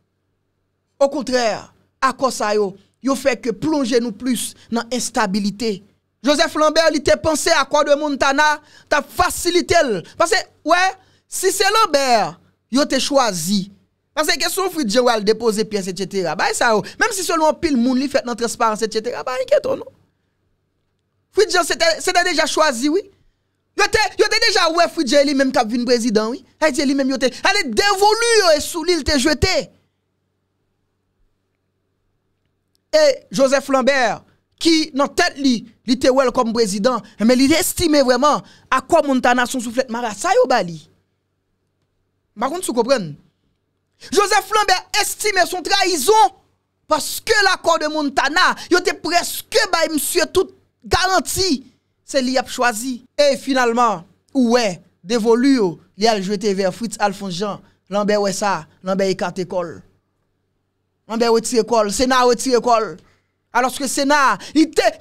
Au contraire, accord ça yo, yo fait que plonger nous plus dans instabilité. Joseph Lambert, il était pensé à quoi de Montana, t'a facilité Parce que ouais, si c'est Lambert, yo te choisi parce que fruit Fritz Gérald déposer pièces, etc. Bah, ça, oh. même si seulement pile moun li fait dans transparence, etc. Bah, inquiète non. fruit c'était déjà choisi, oui. Yo était déjà oué fruit même, lui-même kap vin président, oui. Il li même était. dévolu, yote et sous l'île, te jeté. Et Joseph Lambert, qui, dans tête li, li te comme président, mais il estime vraiment à quoi Montana son soufflet mara, ça yo bali. Par bah, contre, vous comprenez? Joseph Lambert estime son trahison Paske lakor de Muntana Yo te preske baye msye tout Galanti Se li ap chwazi E finalman, ouwe, devolu yo Lial jwete ver Fritz Alfons Jean Lambert wesa, Lambert ikante kol Lambert weti rekol Sena weti rekol Aloske sena,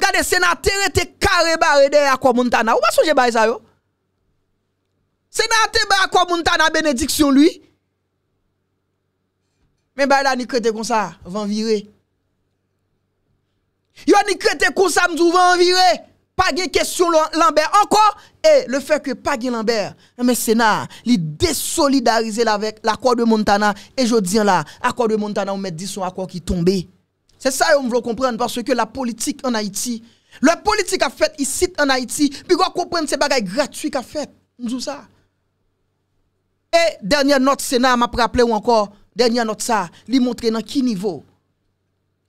gade sena tere te kare Barre de akwa Muntana Ou basonje baye sa yo Sena te be akwa Muntana Benediksyon lui Mais bah là, ni crête comme ça, vent virer. Yo ni crête comme ça, m'dou vent virer. Pas de question Lambert encore. Et eh, le fait que pas de Lambert, mais Sénat, il désolidariser avec l'accord de Montana. Et je dis là, accord de Montana, on met 10 son accord qui tombé. C'est ça qu'on veut comprendre parce que la politique en Haïti, la politique a fait ici en Haïti, puis qu'on comprendre ces bagages gratuits qu'a fait. Nous ça. Et dernier, note Sénat m'a rappelé encore Dernière note ça, lui montrer dans qui niveau.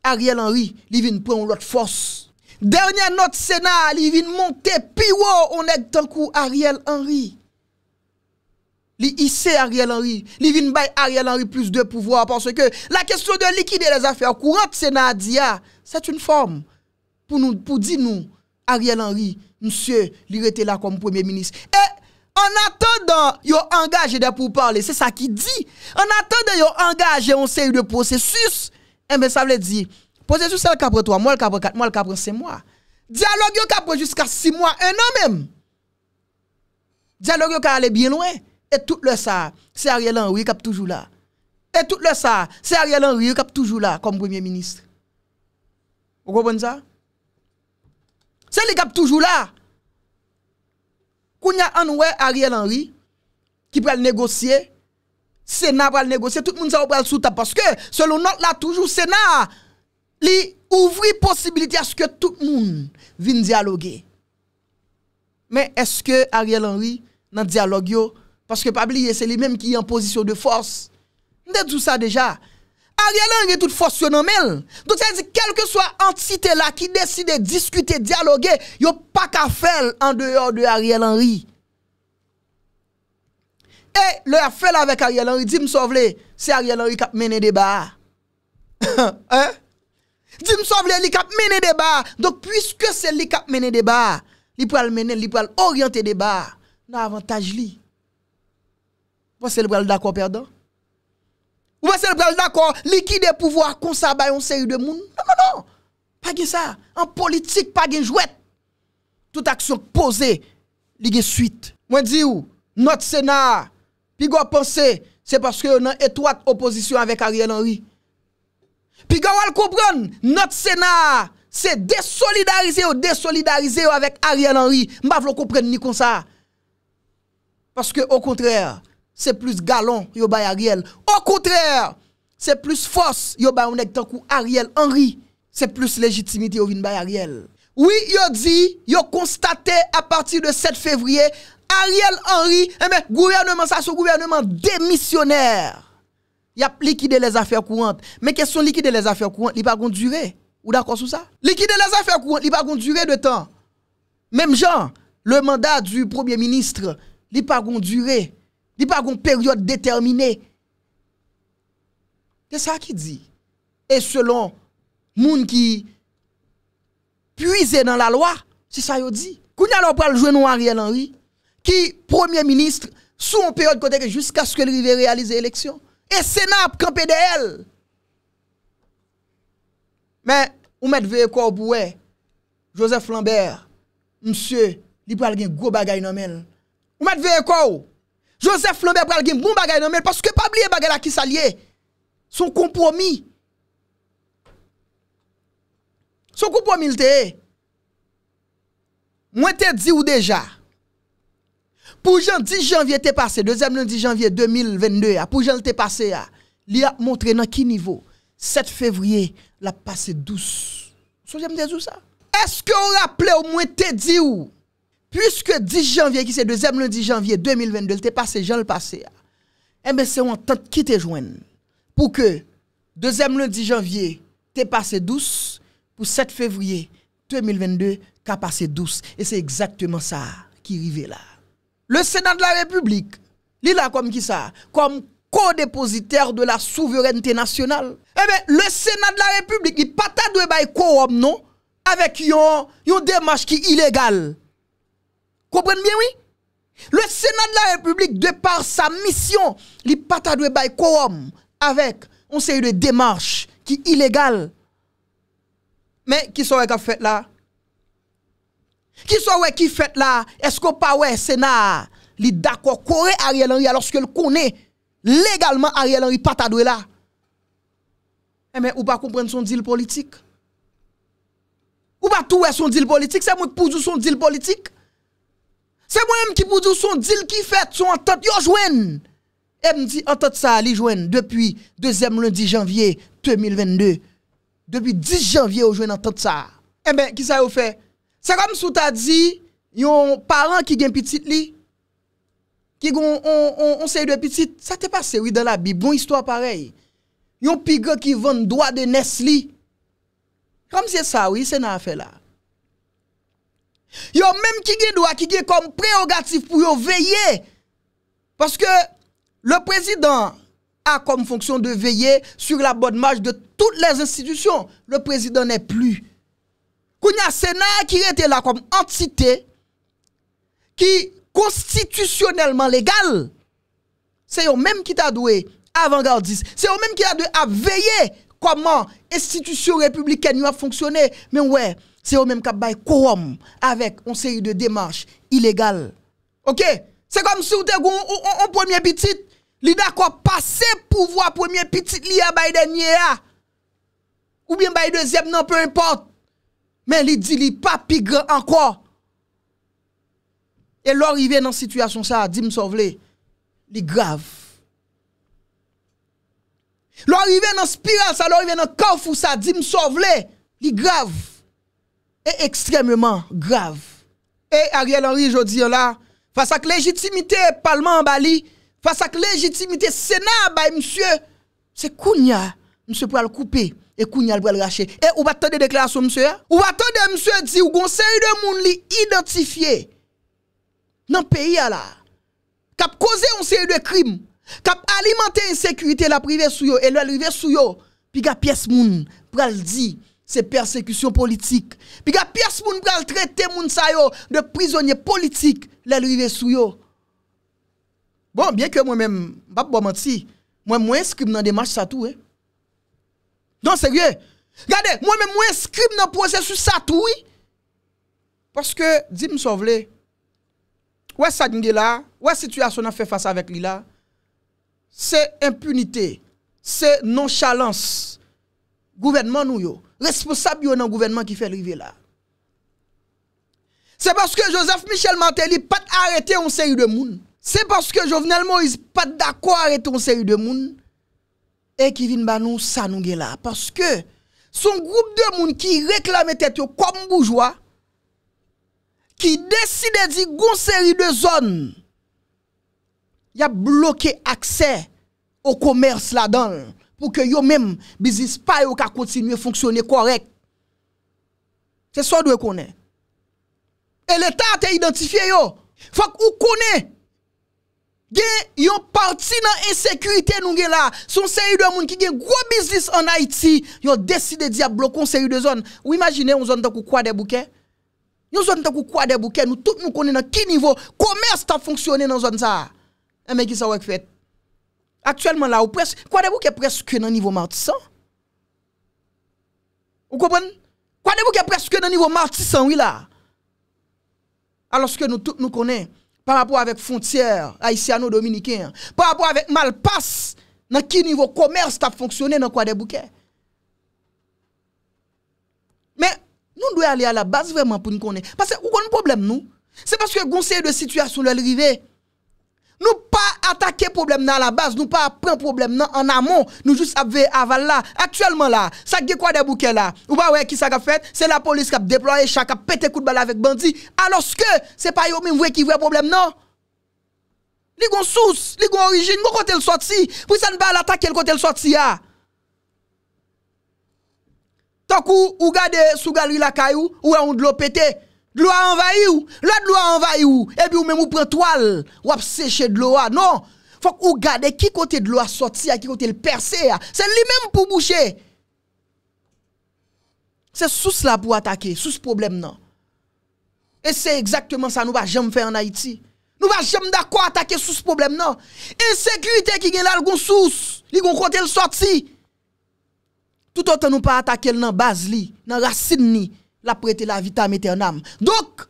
Ariel Henry, lui vient prendre l'autre force. Dernière note Sénat, lui vient monter piwo, on est tant coup Ariel Henry. Il sait Ariel Henry, lui vient bay Ariel Henry plus de pouvoir parce que la question de liquider les affaires courantes, Sénat ah, c'est une forme pour nous, pour dire nous, Ariel Henry, monsieur, il était là comme premier ministre. Et en attendant, yo engagé des pour parler, c'est ça qui dit. En attendant, yo engagé on série de processus. Eh bien, ça veut dire, processus c'est le capre toi, moi le capre 4 moi, le capre 5 mois. Dialogue yo capre jusqu'à 6 mois, un an même. Dialogue yo ka aller bien loin. Et tout le ça, c'est Ariel Henry qui est toujours là. Et tout le ça, c'est Ariel Henry qui est toujours là comme premier ministre. Vous comprenez ça? C'est lui qui est toujours là. Kou nye anwe Ariel Henry ki pral negosye, Sena pral negosye, tout moun sa pral souta, paske selon not la toujou Sena li ouvri posibilite aske tout moun vin dialogye. Men eske Ariel Henry nan dialogyo, paske pabliye se li menm ki yon posisyon de fos, ne djou sa deja, Ariel Henry tout force Donc ça veut dire que soit entité là qui décide de discuter, dialoguer, yo pas qu'à faire en dehors de Ariel Henry. Et le a avec Ariel Henry, dis me c'est Ariel Henry qui a mené débat. hein? Dit me sauve lui qui a mené débat. Donc puisque c'est lui qui a mené débat, il peut le mener, il peut orienter débat. Dans avantage lui. Parce que le d'accord perdant. Ou mwen selebranj, dako, likide pouvwa konsa bayon seri de moun. Dako non, non, non. pa gen sa, an politik pa gen jwet. Tout aksyon pose, li gen suite. Mwen di ou, not Sena, pi gwa pense, se paske yon nan etwate oposisyon avek Ariel Henry. Pi gwa wal kompran, not Sena, se desolidarize yo, desolidarize yo avek Ariel Henry. Mwa vlo kompran ni konsa. Paske ou kontrèr, c'est plus galon, yo bay Ariel. Au contraire, c'est plus force, yo bay un tant Ariel Henry. C'est plus légitimité, yo Ariel. Oui, yo dit, yo constaté à partir de 7 février, Ariel Henry, eh ben, gouvernement, ça, son gouvernement démissionnaire. Il a liquidé les affaires courantes. Mais question liquide les affaires courantes, il pas Ou d'accord sur ça? Liquide les affaires courantes, il pas de de temps. Même genre, le mandat du premier ministre, il pas il n'y a pas une période déterminée. C'est ça qui dit. Et selon gens qui puissent dans la loi, c'est ça qu'il dit. Quand on pral jouer nous Ariel Henry, qui premier ministre, sous une période côté jusqu'à ce que lui réalise l'élection. Et Sénat a campé de elle. Mais, ou met veille corps pour Joseph Lambert, monsieur, il pral de gros bagaille dans Ou met veille corps. Joseph Lambert pral gim, moun bon bagay nan men, paske pa bliye bagay la ki salye. Son kompomi. Son kompomi lte e. Mwen te di ou deja. Pou jan 10 janvye te pase, 2 janvye 2022 ya, pou jan te pase ya, li a montre nan ki nivou. 7 fevriye, la pase 12. So jen mwen te di ou sa? Eske ou raple ou mwen te di ou? Puisque 10 janvier, qui c'est deuxième lundi janvier 2022, t'es passé, Jean le passé. Ah. Eh bien, c'est un tente qui te joigne. Pour que deuxième lundi janvier, t'es passé douce, pour 7 février 2022, qu'a passé douce. Et c'est exactement ça qui arrive là. Le Sénat de la République, il a comme qui ça Comme co-dépositaire de la souveraineté nationale. Eh bien, le Sénat de la République, il pas de non avec une démarche qui est illégale. Comprenez bien, oui? Le Sénat de la République, de par sa mission, il n'a pas de avec une série de démarches qui sont illégales. Mais qui sont fait là? Qui sont qui fait là? Est-ce qu'on pas le Sénat? Il d'accord avec Ariel Henry alors qu'il connaît légalement Ariel Henry eh, pas là. vous mais comprenez pas son deal politique. Ou pas tout est son deal politique, c'est moi pour son deal politique. Se mwen m ki pou di ou son dil ki fet, son an tot yo jwen. E m di an tot sa li jwen depi 2em londi janvye 2022. Depi 10 janvye yo jwen an tot sa. E ben, ki sa yo fe? Se kom sou ta di, yon paran ki gen pitit li, ki gon on se yon pitit, sa te pase wè dan la bi, bon histwa parey. Yon pigan ki vende doa de nes li. Kom se sa wè, se nan a fe la. Yo même qui gen droit qui comme prérogative pour yo veiller parce que le président a comme fonction de veiller sur la bonne marche de toutes les institutions. Le président n'est plus. Il y a Sénat qui était là comme entité qui constitutionnellement légale. C'est eux même qui t'a doué avant-gardiste. C'est eux même qui a doué à veiller comment institution républicaine a fonctionné. Mais ouais, Se yo menm kap bay korom Avèk on se yu de demarche Ilegal Ok Se kom si ah. ou te goun On premier pitit Li da kwa pase pou vwa Premier pitit li ya bay denye ya Ou bin bay dezyem nan pe import Men li di li pa pigre anko E lor ive nan situasyon sa Dim so vle Li grav Lor ive nan spiral sa Lor ive nan kawf ou sa Dim so vle Li grav est extrêmement grave. Et Ariel Henry, je dis là, face à la légitimité Parlement en Bali, face à la légitimité Sénat, bah, monsieur, c'est Kounia, monsieur, pour le couper. Et Kounia le racher. Et ou va attendre déclaration, monsieur? Ou va monsieur, dit, ou conseil de moun li identifié dans le pays là, qui a causé un série de crimes, qui alimenté insécurité la privée sous yo, et l'arrivée sous yo, puis qui pièce moun, pral dire. Se persekisyon politik. Pi ga pias moun pral trete moun sayo. De prizonyer politik. La li ve sou yo. Bon, bien ke mwen men. Bap bo mwanti. Mwen mwen eskrib nan demaj sa tou. Non serye. Gade, mwen mwen mwen eskrib nan posey su sa tou. Paske, di msovle. Wè sa ginde la? Wè situasyon nan fe fasa vek li la? Se impunite. Se nonchalans. Gouvenman nou yo. responsable dans le gouvernement qui fait arriver là. C'est parce que Joseph Michel Martelly pas arrêté une série de monde. C'est parce que Jovenel Moïse pas d'accord arrêter une série de monde. Et qui vient nous ça nous là. Parce que son groupe de monde qui réclame tête comme bourgeois, qui décide de dire une série de zones, il a bloqué accès au commerce là-dedans pou ke yo mèm bizis pa yo ka kontinye fonksyone korek. Se so dwe konè. E lè ta te identifiye yo. Fak ou konè. Gen yo parti nan e-sekurite nou gen la, son se yu dwe moun ki gen gwo bizis an IT, yo deside diya blokon se yu dwe zon. Ou imagine yon zon tak ou kwa de bouke. Yon zon tak ou kwa de bouke, nou tout nou konè nan ki nivou, komers ta fonksyone nan zon sa. E meki sa wèk fèt. Actuellement, là, ou presque, quoi de vous presque dans le niveau martissant? Vous comprenez? Quoi de vous presque dans le niveau martissant, oui, là? Alors que nous tous nous connaissons, par rapport avec frontière haïtiano dominicain par rapport avec malpasse, dans quel niveau commerce a fonctionné dans quoi des bouquets? Mais nous devons aller à la base vraiment pour nous connaître. Parce que, nous avons un problème, nous? C'est parce que vous de situation, le rivet. Nou pa atake problem nan la bas, nou pa pren problem nan an amon, nou jous apve aval la. Aktuelman la, sa ge kwa de bouke la, ou ba wey ki sa ka fet, se la polis kap deploye, sa ka pete kout bala vek bandi, aloske se pa yo min vwe ki vwe problem nan. Li goun sous, li goun orijin, goun kote l soti, pou san bal atake l kote l soti ya. Ah. Tonk ou, ou gade sou galri la kayou, ou an dlo pete. De l'eau a envahi ou, l'autre l'eau a ou, et puis ou même ou prend toile, ou ap sécher de l'eau ah, non. Faut ou garde qui côté de l'eau a qui côté le percé ah. C'est lui-même pour boucher. C'est sous là pour attaquer, sous ce problème non. Et c'est exactement ça nous va jamais faire en Haïti. Nous va jamais d'accord attaquer sous ce problème non. Insécurité qui gagne là le source, nous côté le sorti. Tout autant nous pas attaquer dans la base dans dans racine ni la prête la vie à âme. Donc,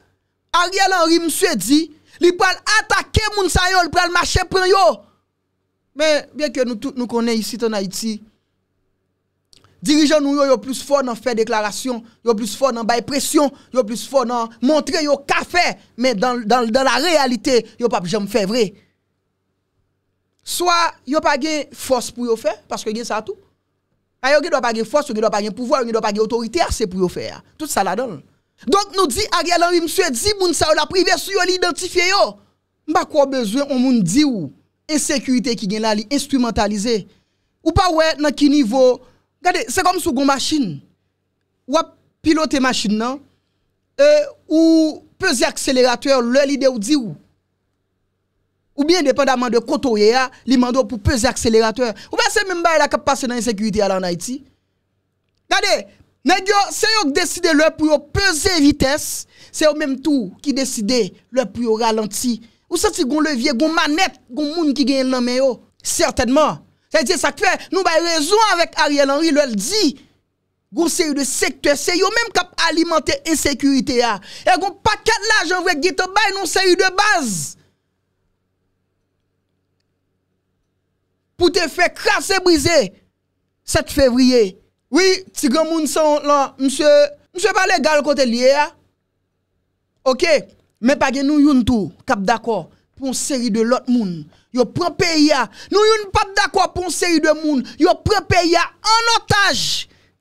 Ariel Henry, monsieur dit, il peut attaquer moun sa yo, il pral marcher pour yo. Mais bien que nous tous nous connaissons ici en Haïti, dirigeants nous yo plus fort dans faire déclaration, yo plus fort dans la pression, yo plus fort dans montrer yo café, mais dans, dans, dans la réalité, yo pas jamais faire vrai. Soit yo pas gain force pour yo faire parce que gain ça tout. Il il doit pas de force, il doit pas de pouvoir, il doit pas de autorité, c'est pour faire. Tout ça là-dedans. Donc, nous dit Ariel Henry, monsieur, dit, moun sa la privé sur l'identifier yo. M'a quoi besoin, on moun dit ou, insécurité qui gagne là, li instrumentalisé. Ou pas ouais, dans quel niveau. Regardez, c'est comme sous une machine. Ou piloter machine, non? Euh, ou peser accélérateur, l'idée ou dit ou. Ou bien depen daman de koto ye a, li mando pou pese akseleratör. Ou ben se mwen baye la kap pase nan insekurite a lan na iti. Gade, negyo, se yo k deside lò pou yo pese vites, se yo menm tou ki deside lò pou yo ralanti. Ou soti goun levye, goun manet, goun moun ki gen nan men yo. Sertenman. Se diye sakwe, nou baye rezon avèk Ariel Henry lòl di, goun se yu de sekte, se yu menm kap alimante insekurite a. E goun paket la janvwe gite baye nou se yu de bazë. pou te fè krasè brizè, 7 fevriye. Oui, si gen moun son lan, msè, msè pa legal kote liye ya. Ok, men pa gen nou yon tou, kap d'akwa, pou moun seri de lot moun, yo pran peya, nou yon pat d'akwa pou moun seri de moun, yo pran peya an otaj,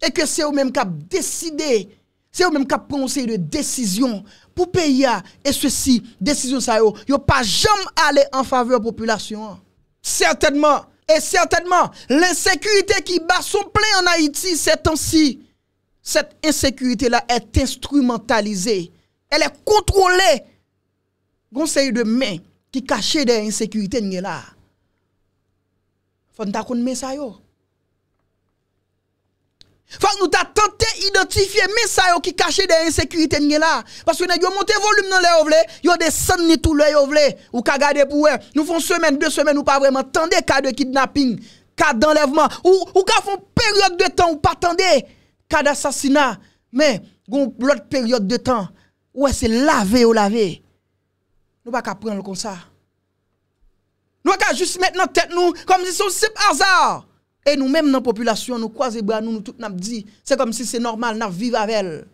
e ke se ou men kap deside, se ou men kap pran seri de desisyon, pou peya, e se si, desisyon sa yo, yo pa jom ale en faveur populasyon, certainman, Et certainement, l'insécurité qui bat son plein en Haïti cet an-ci, cette insécurité-là est instrumentalisée. Elle est contrôlée. Gonseil de main, qui cachait des insécurités n'y est là. Fondakoun mensayot. Faut que nous tenté identifier mais ça qui caché des insécurités là parce que nous avons monté volume dans les ovlés, yo descendu tout les vle ou ka garder pour nous font semaine deux semaines ou pas vraiment tendez cas de kidnapping, cas d'enlèvement ou ou ka font période de temps ou pas tendez cas d'assassinat mais gon l'autre période de temps ouais c'est laver ou e laver. Nous pas prendre comme ça. Nous pas juste mettre notre tête nous comme si c'est un simple hasard. Et nous-mêmes, dans la population, nous croisons bras, nous, nous tout nous dit, c'est comme si c'est normal, nous vivons avec elle.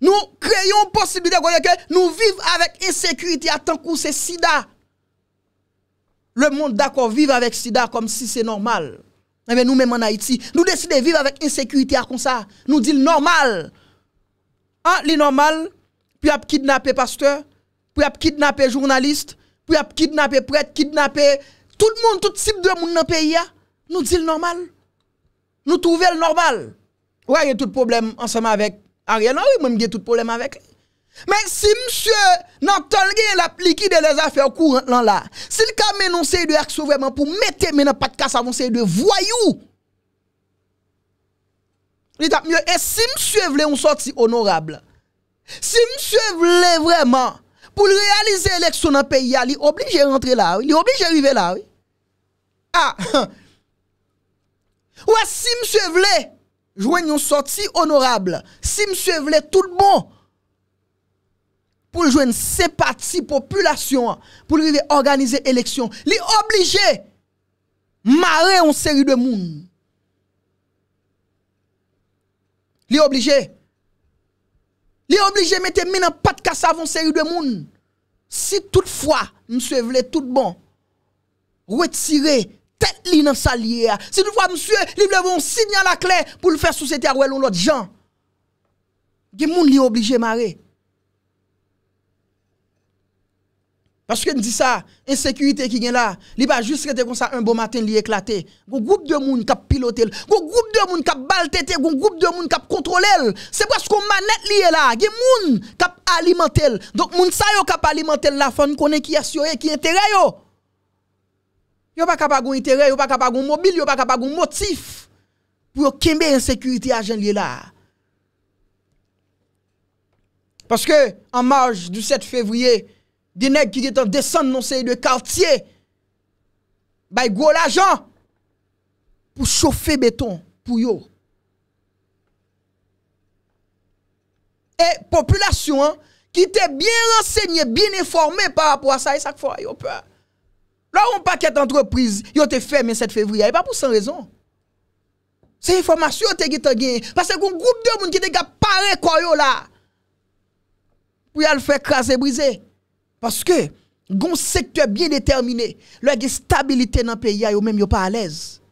Nous créons possibilité que nous vivre avec insécurité à tant que c'est sida. Le monde d'accord vivre avec sida comme si c'est normal. Mais eh nous-mêmes en Haïti, nous décidons de vivre avec insécurité à comme ça. Nous disons normal. Ah, hein, le normal, puis a kidnapper pasteur, puis a kidnapper journaliste, puis a kidnapper prêtre, kidnapper tout le monde, tout type de monde dans le pays, nous dit le normal. Nous trouvons le normal. Ouais, il y a tout problème ensemble avec Ariel Henry, même il y a tout problème avec mais si monsieur n'a pas liquide les affaires courantes là, s'il a mené de l'action vraiment pour mettre maintenant pas de casse avant de voyou. Et si monsieur voulait une sortie honorable, si monsieur voulait vraiment, pour réaliser l'élection dans le pays, il est obligé de rentrer là, il est obligé d'arriver là, ou ah! Ouais, si monsieur voulait, joignons sortie honorable. Si monsieur voulait tout bon, pour joindre ces partis population, pour organiser élection, il est obligé marrer une série de monde. Il est obligé. Il est obligé en pas de série de monde. Si toutefois, monsieur voulait tout bon, retirer tête li dans salier. Si nous vois monsieur, il veut un signal à clé pour le faire société à ou l'autre gens. qui moun li obligé maré? Parce que dit ça, insécurité qui vient là, il pas juste rete comme ça un bon matin, il éclaté. Un groupe de monde qui pilote piloté, un groupe de monde qui bal baltété, un groupe de monde qui contrôle contrôlé. C'est parce qu'on manette li là, il y a monde qui alimente alimenté. Donc, moun sa yo qui a alimenté la fon connaît qui assuré, qui intérêt yo. Yo pa kapa goun itere, yo pa kapa goun mobil, yo pa kapa goun motif pou yo kembe yon sekuriti ajen li la. Paske, an marj du 7 fevriye, di neg ki dit an desen non se yon de kartye, bay goun la jan pou sofe beton pou yo. E, populasyon ki te bien rensegnye, bien informe par apwa sa yon sakfor, yo pa... Là, un paquet d'entreprises, ils ont été fermés 7 février, et pas pour sans raison. C'est informations qui été gagné. Parce qu'un groupe de monde qui ont parlé quoi là. Pour le faire craser, briser. Parce que, un secteur bien déterminé, leur stabilité dans le pays, ils même pas à l'aise.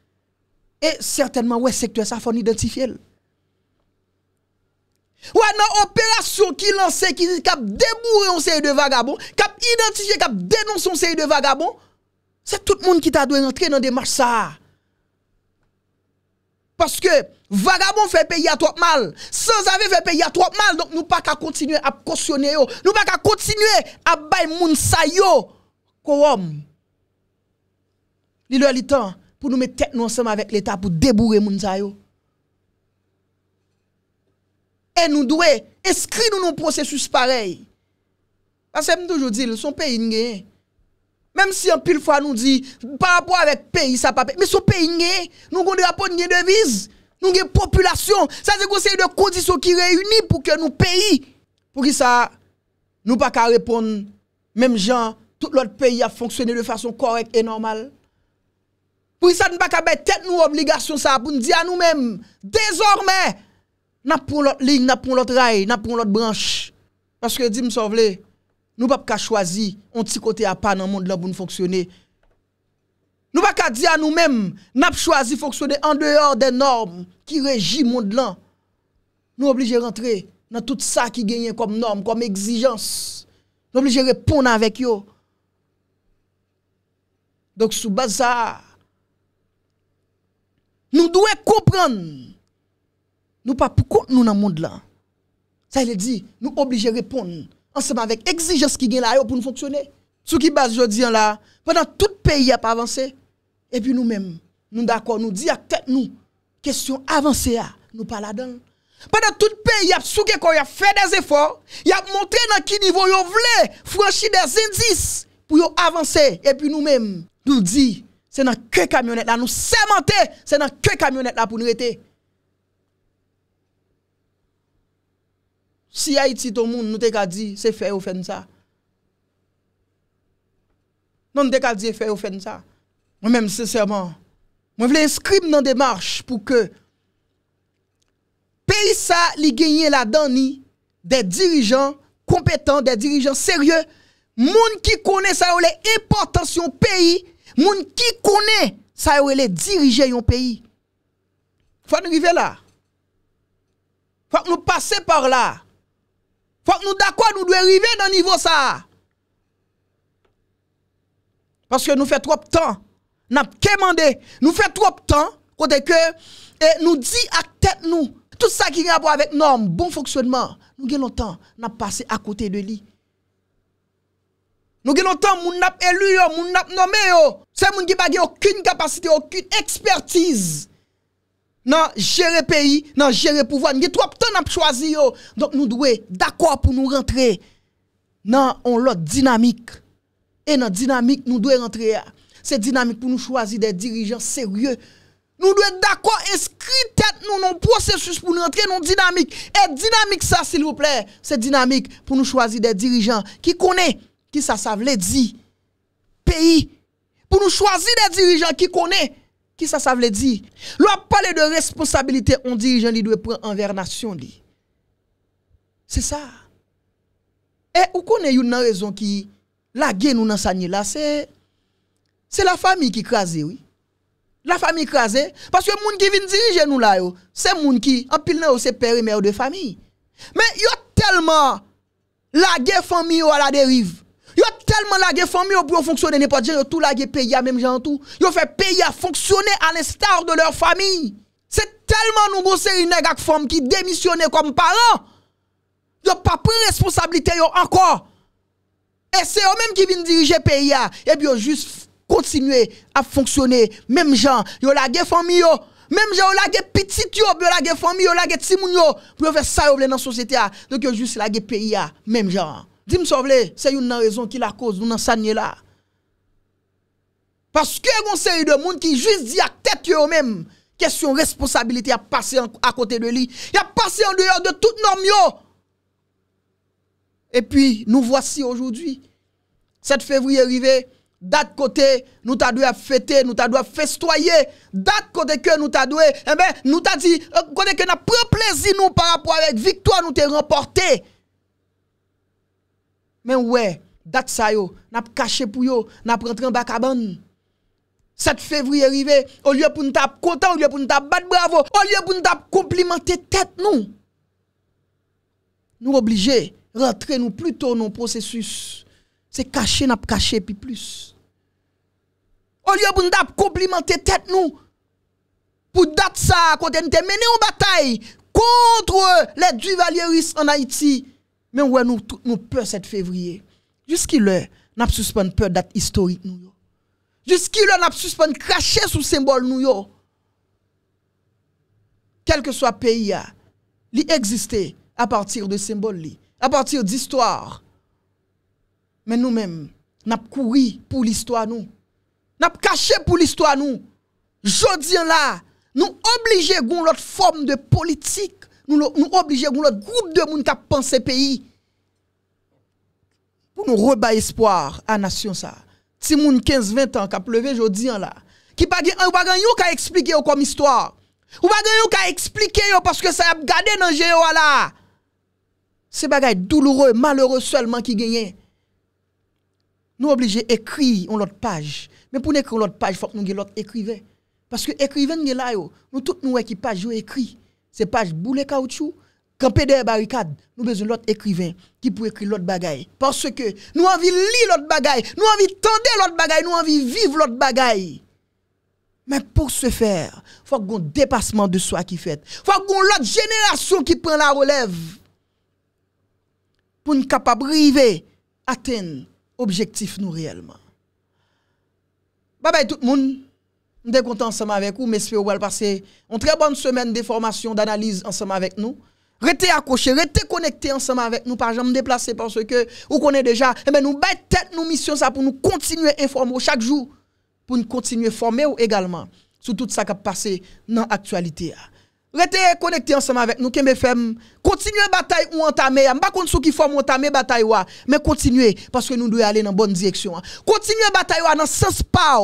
Et certainement, ouais, secteur ça, faut identifier. Ouais, nan qui ki qui ki kap deboure on seye de vagabond, kap identifier kap dénoncer yon seye de vagabonds. C'est tout le monde qui t'a dû rentrer dans des marches ça. Parce que vagabond fait payer à trop mal. Sans avoir fait payer à trop mal. Donc nous pas continuer à cautionner ne Nous pas continuer à bailler moun sa yo. est temps pour nous mettre tête ensemble avec l'État pour débourrer moun Et nous devons inscrire dans un processus pareil. Parce que je toujours dit, son pays n'est Mèm si an pil fwa nou di, par rapport avèk peyi sa pa peyi, mè sou peyi nye, nou kon drapon nye deviz, nou nye populasyon, sa zè kon se yon de kondisyon ki reyouni pou ke nou peyi, pou ki sa nou pa ka repon, mèm jan, tout l'ot peyi a fonksyone de fason korek et normal. Pou ki sa nou pa ka bè tet nou obligasyon sa, pou nou di an nou mèm, dezormè, nan pou l'ot ling, nan pou l'ot ray, nan pou l'ot branche, paske dim sa vle, Nous ne pouvons pas choisir un petit côté à part dans le monde là pour nous fonctionner. Nous ne pouvons pas dire à nous-mêmes, nous avons choisi de fonctionner en dehors des normes qui régissent le monde là. Nous sommes obligés de rentrer dans tout ça qui gagne comme norme, comme exigence. Nous sommes obligés de répondre avec eux. Donc, sous base nous devons comprendre. Nous pas nous dans le monde là. Ça est dit, nous obligés de répondre ensemble avec exigence qui gagne là pour nous fonctionner. Ce qui base je là, pendant tout le pays a pas avancé et puis nous-mêmes, nous d'accord, nous disons à tête nous question avancée ah, nous pas dedans Pendant tout le pays, il y a il a fait des efforts, il a montré dans quel niveau il voulait franchir des indices pour avancer. Et puis nous-mêmes, nous disons, c'est dans que camionnette là, nous sémenter, c'est dans que camionnette là pour nous arrêter. Si ya iti ton moun nou te ka di se fè ou fè nou sa. Nou nou te ka di se fè ou fè nou sa. Mwen mèm sè sèman. Mwen vle eskrib nan demarch pou ke pey sa li genye la dani de dirijan kompetan, de dirijan sèrye. Moun ki kone sa yo le importans yon pey, moun ki kone sa yo le dirijen yon pey. Fwa nou vive la. Fwa nou pase par la. Faut que nous d'accord, nous devons arriver dans niveau ça. Parce que nous faisons trop de temps. Nous nous faisons trop de temps, côté que et nous dit à tête nous, tout ça qui a rapport avec normes, bon fonctionnement, nous avons longtemps, n'a passé à côté de lui. Nous avons longtemps, mon n'a élu, nous n'a nommé, c'est qui n'a aucune capacité, aucune expertise. Dans gérer pays, dans gérer pouvoir. Nous trop temps à choisir. Donc nous devons d'accord pour nous rentrer dans l'autre dynamique. Et dans la dynamique, nous devons rentrer. C'est dynamique pour nous choisir des dirigeants sérieux. Nous devons d'accord inscrit tête nous dans processus pour nous rentrer dans dynamique. Et dynamique ça, s'il vous plaît, c'est dynamique pour nous choisir des dirigeants qui connaît qui ça savent les dire. Pays. Pour nous choisir des dirigeants qui connaît qui ça, ça veut dire? L'on parle de responsabilité, on dirigeant, il doit prendre envers nation, C'est ça. Et vous connaissez une raison qui, la guerre nous enseigne là, c'est, c'est la famille qui crase, oui. La famille crase, parce que les gens qui vient diriger nous là, c'est les gens qui, en pile c'est père et mère de famille. Mais a tellement la guerre famille à la dérive tellement la famille pour fonctionner n'est pas dire tout la pays à même gens tout. Yo fait pays à fonctionner à l'instar de leur famille. C'est tellement nous série nèg ak femme qui démissionner comme parents. Yo pas pris responsabilité encore. Et c'est eux même qui viennent diriger pays à et puis juste continuer à fonctionner même gens yo la famille yo même gens la petit yo ont la famille yo la petit moun Ils pour fait ça yo dans société donc ont juste la pays à même gens. Dim sa vle, se yon nan rezon ki la koz, nou nan sa nye la. Paske yon se yon de moun ki jist di a ktet yo mèm, kesyon responsabilite a pase akote de li, a pase an de yon de tout nan myo. E pi nou vwasi oujou di, set fevriye rive, dat kote nou ta dwe a fete, nou ta dwe a festoye, dat kote ke nou ta dwe, e nou ta di, eh, kote ke nan pre plezi nou par apwa re, victwa nou te remporte. Mais ouais, date ça yo, n'a caché pour yo, n'a rentré en bac 7 février arrivé, au lieu pour nous taper content, au lieu pour nous taper battre bravo, au lieu pour nous taper complimenter tête nous. Nous obligés rentrer nous plutôt dans le processus. C'est caché, n'a caché puis plus. Au lieu de nous taper complimenter tête nous. Pour date ça, quand nous mené en bataille contre les duvalieristes en Haïti, mais ouais, nous, nous peur 7 février. Jusqu'à l'heure, nous suspendu peur date historique nous. Jusqu'à l'heure, nous suspendu cracher sous symbole Quel que soit le pays, ah, il existe à partir de symbole, à partir d'histoire. Mais nous-mêmes, nous avons couru pour l'histoire nous. n'a caché pour l'histoire nous. Jodi là, nous obligeons à notre forme de politique nous nous obliger nous l'autre groupe de monde qui pensé pays pour nous rebailler espoir à nation ça ti moun 15 20 ans qui a levé aujourd'hui là qui pas ou pas expliquer comme histoire ou pas yon ka expliquer parce que ça a gardé dans géo là c'est bagay douloureux malheureux seulement qui gagne nous obligé écrire on l'autre page mais pour écrire l'autre page faut que nous l'autre écrivain parce que écrivain là yo nous tout nous qui page écrit c'est page boulet caoutchouc, camper des barricades. Nous besoin l'autre écrivain qui peut écrire l'autre bagaille. Parce que nous avons envie de lire l'autre bagaille, nous avons envie de tendre l'autre bagaille, nous envie vivre l'autre bagaille. Mais pour ce faire, faut qu'on dépassement de soi qui fait. Faut qu'on l'autre génération qui prend la relève. Pour nous capable arriver atteindre objectif nous réellement. Bye bye tout le monde. Nous sommes ensemble avec vous, messieurs que vous passer une très bonne semaine de formation, d'analyse ensemble avec nous. Restez accrochés, restez connectés ensemble avec nous, pas jamais déplacer parce que vous connaissez déjà, eh ben nous mettons tête nous mission ça pour nous continuer à informer chaque jour, pour nous continuer à former également sur tout ça qui a passé dans l'actualité. Restez connectés ensemble avec nous, Kembe femmes. Continuez la bataille ou entamer, Je ne sais pas qui forme la bataille mais continuez parce que nous devons aller dans la bonne direction. Continuez la bataille dans le sens pas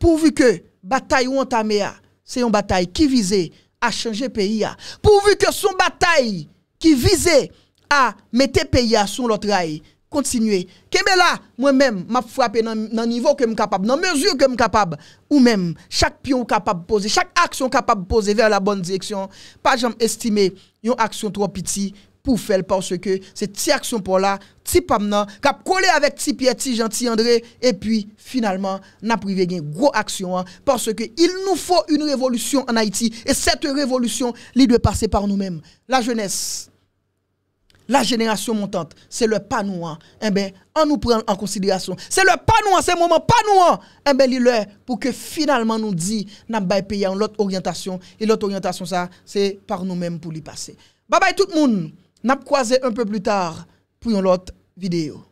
pourvu que bataille ou entamée, c'est une bataille qui visait à changer pays. Pourvu que son bataille qui visait à mettre pays sur l'autre rail, continuer. Kembe là, moi-même, m'a frappé dans le niveau que je suis capable, dans la mesure que je suis capable, ou même, chaque pion capable de poser, chaque action capable de poser vers la bonne direction. Pas jamais estimer une action trop petite pour faire parce que c'est ti action pour là, ti pam collé avec ti Pierre, ti gentil André et puis finalement n'a privé une gros action hein, parce que il nous faut une révolution en Haïti et cette révolution elle doit passer par nous-mêmes. La jeunesse la génération montante, c'est le panouan. Hein. Eh ben, on nous prend en considération. C'est le panouan, hein, c'est le moment panouan. Eh ben, pour que finalement nous dit, nous payant payé l'autre orientation. Et l'autre orientation, ça, c'est par nous-mêmes pour y passer. Bye bye tout le monde. Nap kwaze un pe plu tar pou yon lot video.